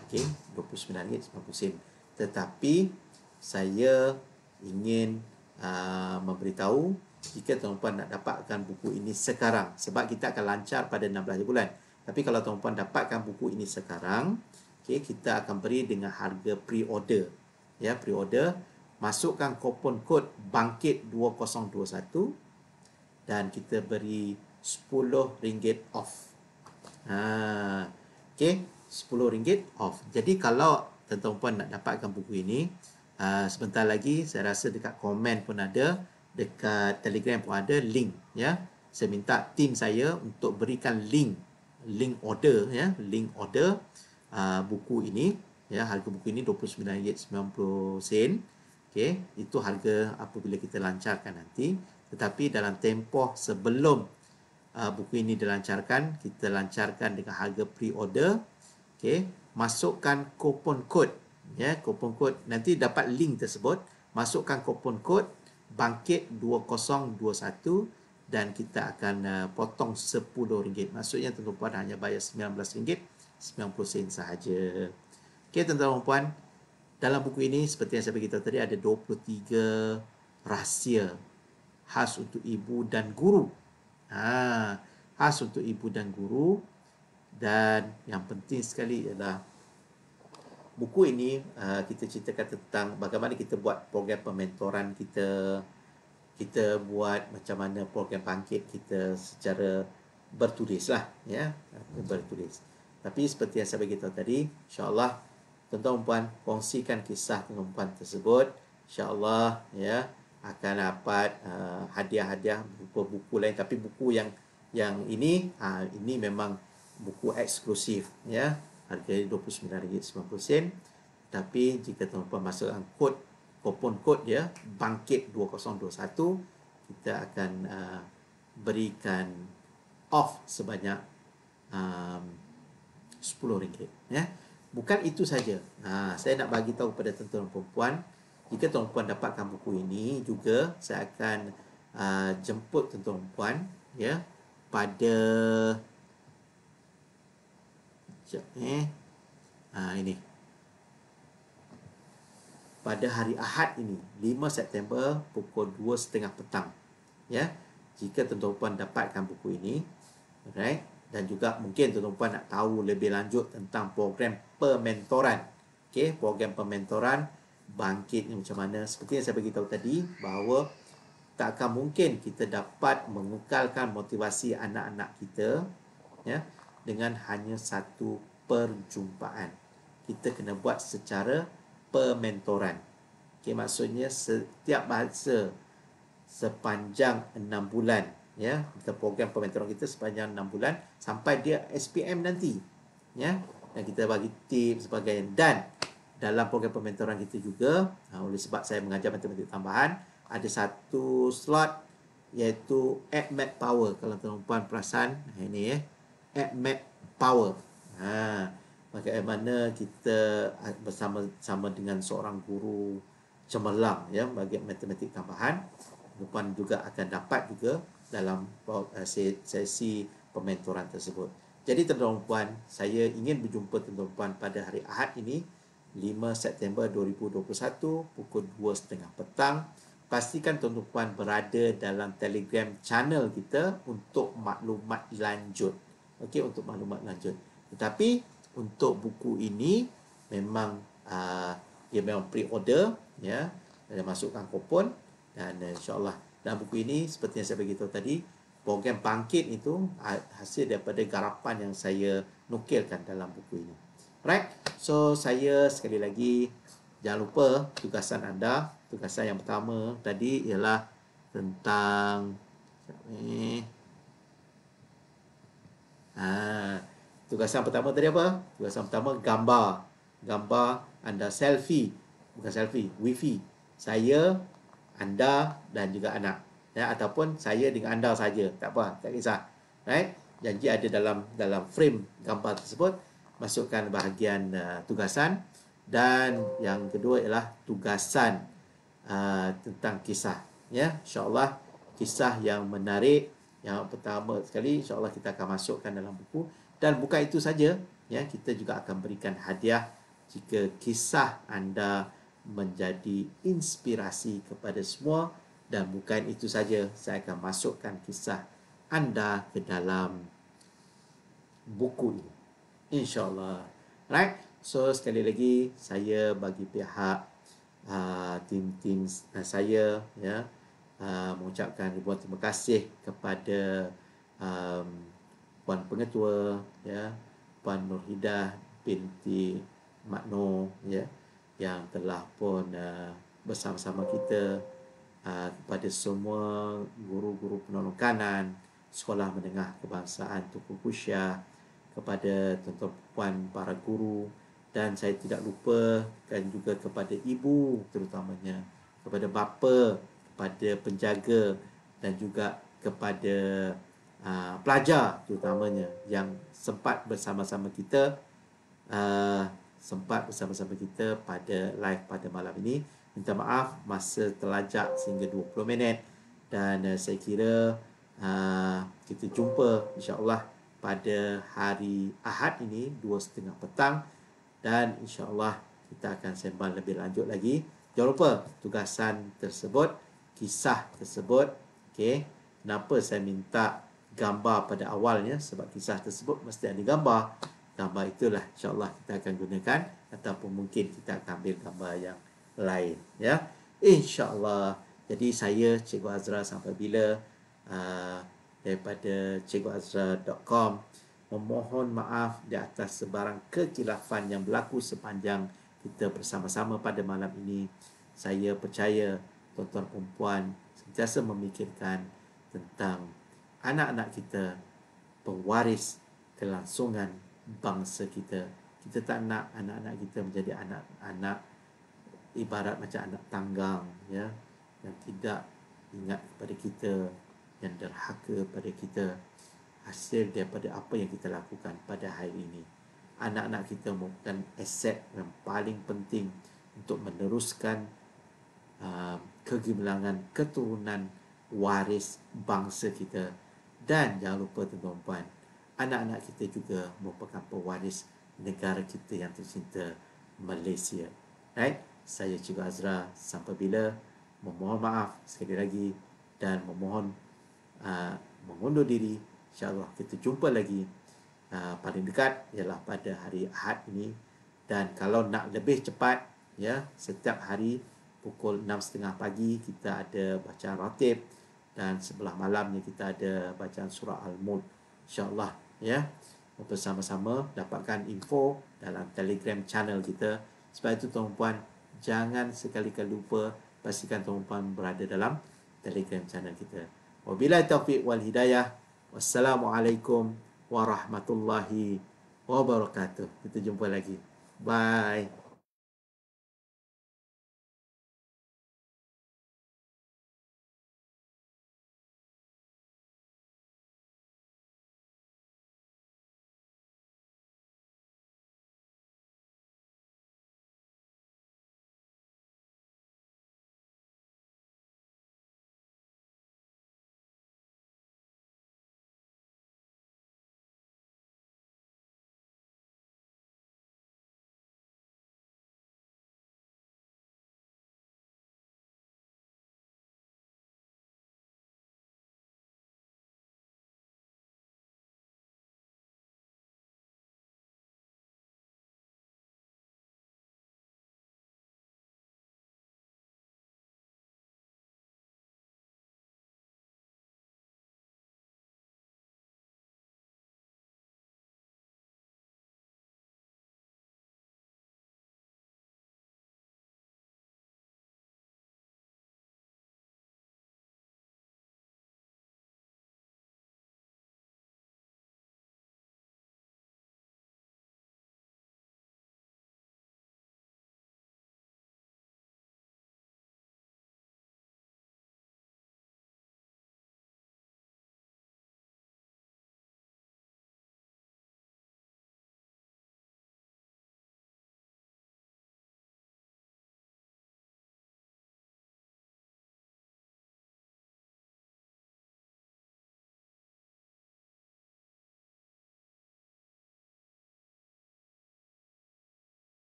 okey RM29.90 tetapi saya ingin uh, memberitahu jika tuan-puan nak dapatkan buku ini sekarang sebab kita akan lancar pada 16 bulan tapi kalau tuan-puan dapatkan buku ini sekarang okey kita akan beri dengan harga pre-order ya pre-order masukkan kupon kod bangkit 2021 dan kita beri RM10 off ha okey RM10 off jadi kalau tuan-tuan nak dapatkan buku ini uh, sebentar lagi saya rasa dekat komen pun ada dekat Telegram pun ada link ya. Saya minta tim saya untuk berikan link link order ya, link order uh, buku ini ya harga buku ini 29.90 sen. Okey, itu harga apabila kita lancarkan nanti. Tetapi dalam tempoh sebelum uh, buku ini dilancarkan, kita lancarkan dengan harga pre-order. Okey, masukkan kupon kod ya, kupon kod nanti dapat link tersebut, masukkan kupon kod bangkit 2021 dan kita akan uh, potong RM10. Maksudnya tuan-tuan hanya bayar RM19.90 sahaja. Okey tuan-tuan dalam buku ini seperti yang saya beritahu tadi ada 23 rahsia khas untuk ibu dan guru. Ha, khas untuk ibu dan guru dan yang penting sekali ialah buku ini uh, kita ceritakan tentang bagaimana kita buat program pementoran kita kita buat macam mana program pangkit kita secara bertulis lah ya bertulis tapi seperti yang saya beritahu tadi insyaallah tuan-tuan dan puan kongsikan kisah tuan-tuan puan tersebut insyaallah ya akan dapat uh, hadiah-hadiah buku buku lain tapi buku yang yang ini uh, ini memang buku eksklusif ya harganya RM29.90 tapi jika tuan-tuan masuk dalam kod kupon kod dia bangkit 2021 kita akan uh, berikan off sebanyak um, RM10 ya bukan itu saja ha, saya nak bagi tahu kepada tuan-tuan perempuan jika tuan-tuan dapatkan buku ini juga saya akan uh, jemput tuan-tuan puan ya pada Sekejap eh. Ha, ini. Pada hari Ahad ini, 5 September pukul 2.30 petang. Ya. Jika tuan-tuan dapatkan buku ini. Alright. Dan juga mungkin tuan-tuan nak tahu lebih lanjut tentang program pementoran. Okay, program pementoran bangkit ni macam mana. Seperti yang saya beritahu tadi bahawa takkan mungkin kita dapat mengukalkan motivasi anak-anak kita. Ya, dengan hanya satu perjumpaan. Kita kena buat secara pementoran. Okay, maksudnya setiap bahasa sepanjang enam bulan ya kita program pementoran kita sepanjang enam bulan sampai dia SPM nanti ya dan kita bagi tip sebagainya dan dalam program pementoran kita juga oleh sebab saya mengajar matematik tambahan ada satu slot iaitu add math power kalau tuan-tuan perasan ini ya at map power. Ha, bagaimana kita ah, bersama-sama dengan seorang guru cemerlang ya bagi matematik tambahan. Lepas juga akan dapat juga dalam eh, sesi pementoran tersebut. Jadi tuan-tuan puan, saya ingin berjumpa tuan-tuan puan pada hari Ahad ini 5 September 2021 pukul 2.30 petang. Pastikan tuan-tuan puan berada dalam Telegram channel kita untuk maklumat lanjut. Okay untuk maklumat lanjut tetapi untuk buku ini memang uh, dia memang pre-order ya ada masukkan kupon dan uh, insyaallah Dan buku ini seperti yang saya beritahu tadi program bangkit itu ha, hasil daripada garapan yang saya nukilkan dalam buku ini right so saya sekali lagi jangan lupa tugasan anda tugasan yang pertama tadi ialah tentang eh, Ha, tugasan pertama tadi apa? Tugasan pertama gambar. Gambar anda selfie. Bukan selfie, wifi. Saya, anda dan juga anak. Ya, ataupun saya dengan anda saja. Tak apa, tak kisah. Right? Janji ada dalam dalam frame gambar tersebut. Masukkan bahagian uh, tugasan. Dan yang kedua ialah tugasan uh, tentang kisah. Ya, InsyaAllah kisah yang menarik yang pertama sekali insyaallah kita akan masukkan dalam buku dan bukan itu saja ya kita juga akan berikan hadiah jika kisah anda menjadi inspirasi kepada semua dan bukan itu saja saya akan masukkan kisah anda ke dalam buku ini insyaallah right so sekali lagi saya bagi pihak uh, tim-tim uh, saya ya yeah. Ah, mengucapkan ribuan terima kasih kepada um, puan pengetua ya puan Nurhidah binti Makno ya yang telah pun uh, bersama-sama kita uh, kepada semua guru-guru penolong kanan sekolah menengah kebangsaan Tuku Kusya kepada tuan-tuan puan para guru dan saya tidak lupa dan juga kepada ibu terutamanya kepada bapa pada penjaga dan juga kepada uh, pelajar terutamanya yang sempat bersama-sama kita uh, sempat bersama-sama kita pada live pada malam ini minta maaf masa terlajak sehingga 20 minit dan uh, saya kira uh, kita jumpa insyaallah pada hari Ahad ini 2.30 petang dan insyaallah kita akan sembang lebih lanjut lagi jangan lupa tugasan tersebut kisah tersebut. Okey, kenapa saya minta gambar pada awalnya sebab kisah tersebut mesti ada gambar. Gambar itulah Insyaallah kita akan gunakan ataupun mungkin kita akan ambil gambar yang lain ya. Insyaallah. Jadi saya Cikgu Azra sampai bila uh, daripada cikguazra.com memohon maaf di atas sebarang kekilafan yang berlaku sepanjang kita bersama-sama pada malam ini. Saya percaya tuan-tuan perempuan sentiasa memikirkan tentang anak-anak kita pewaris kelangsungan bangsa kita kita tak nak anak-anak kita menjadi anak-anak ibarat macam anak tanggang ya yang tidak ingat kepada kita yang derhaka kepada kita hasil daripada apa yang kita lakukan pada hari ini anak-anak kita merupakan aset yang paling penting untuk meneruskan Um, kegemilangan keturunan waris bangsa kita dan jangan lupa tuan-tuan anak-anak kita juga merupakan pewaris negara kita yang tercinta Malaysia right saya Cik Azra sampai bila memohon maaf sekali lagi dan memohon uh, mengundur diri insyaAllah kita jumpa lagi uh, paling dekat ialah pada hari Ahad ini dan kalau nak lebih cepat ya setiap hari pukul 6.30 pagi kita ada bacaan ratib dan sebelah malamnya kita ada bacaan surah Al-Mulk. InsyaAllah ya. Bersama-sama dapatkan info dalam telegram channel kita. Sebab itu tuan-puan jangan sekali-kali lupa pastikan tuan-puan berada dalam telegram channel kita. Wabila taufiq wal hidayah. Wassalamualaikum warahmatullahi wabarakatuh. Kita jumpa lagi. Bye.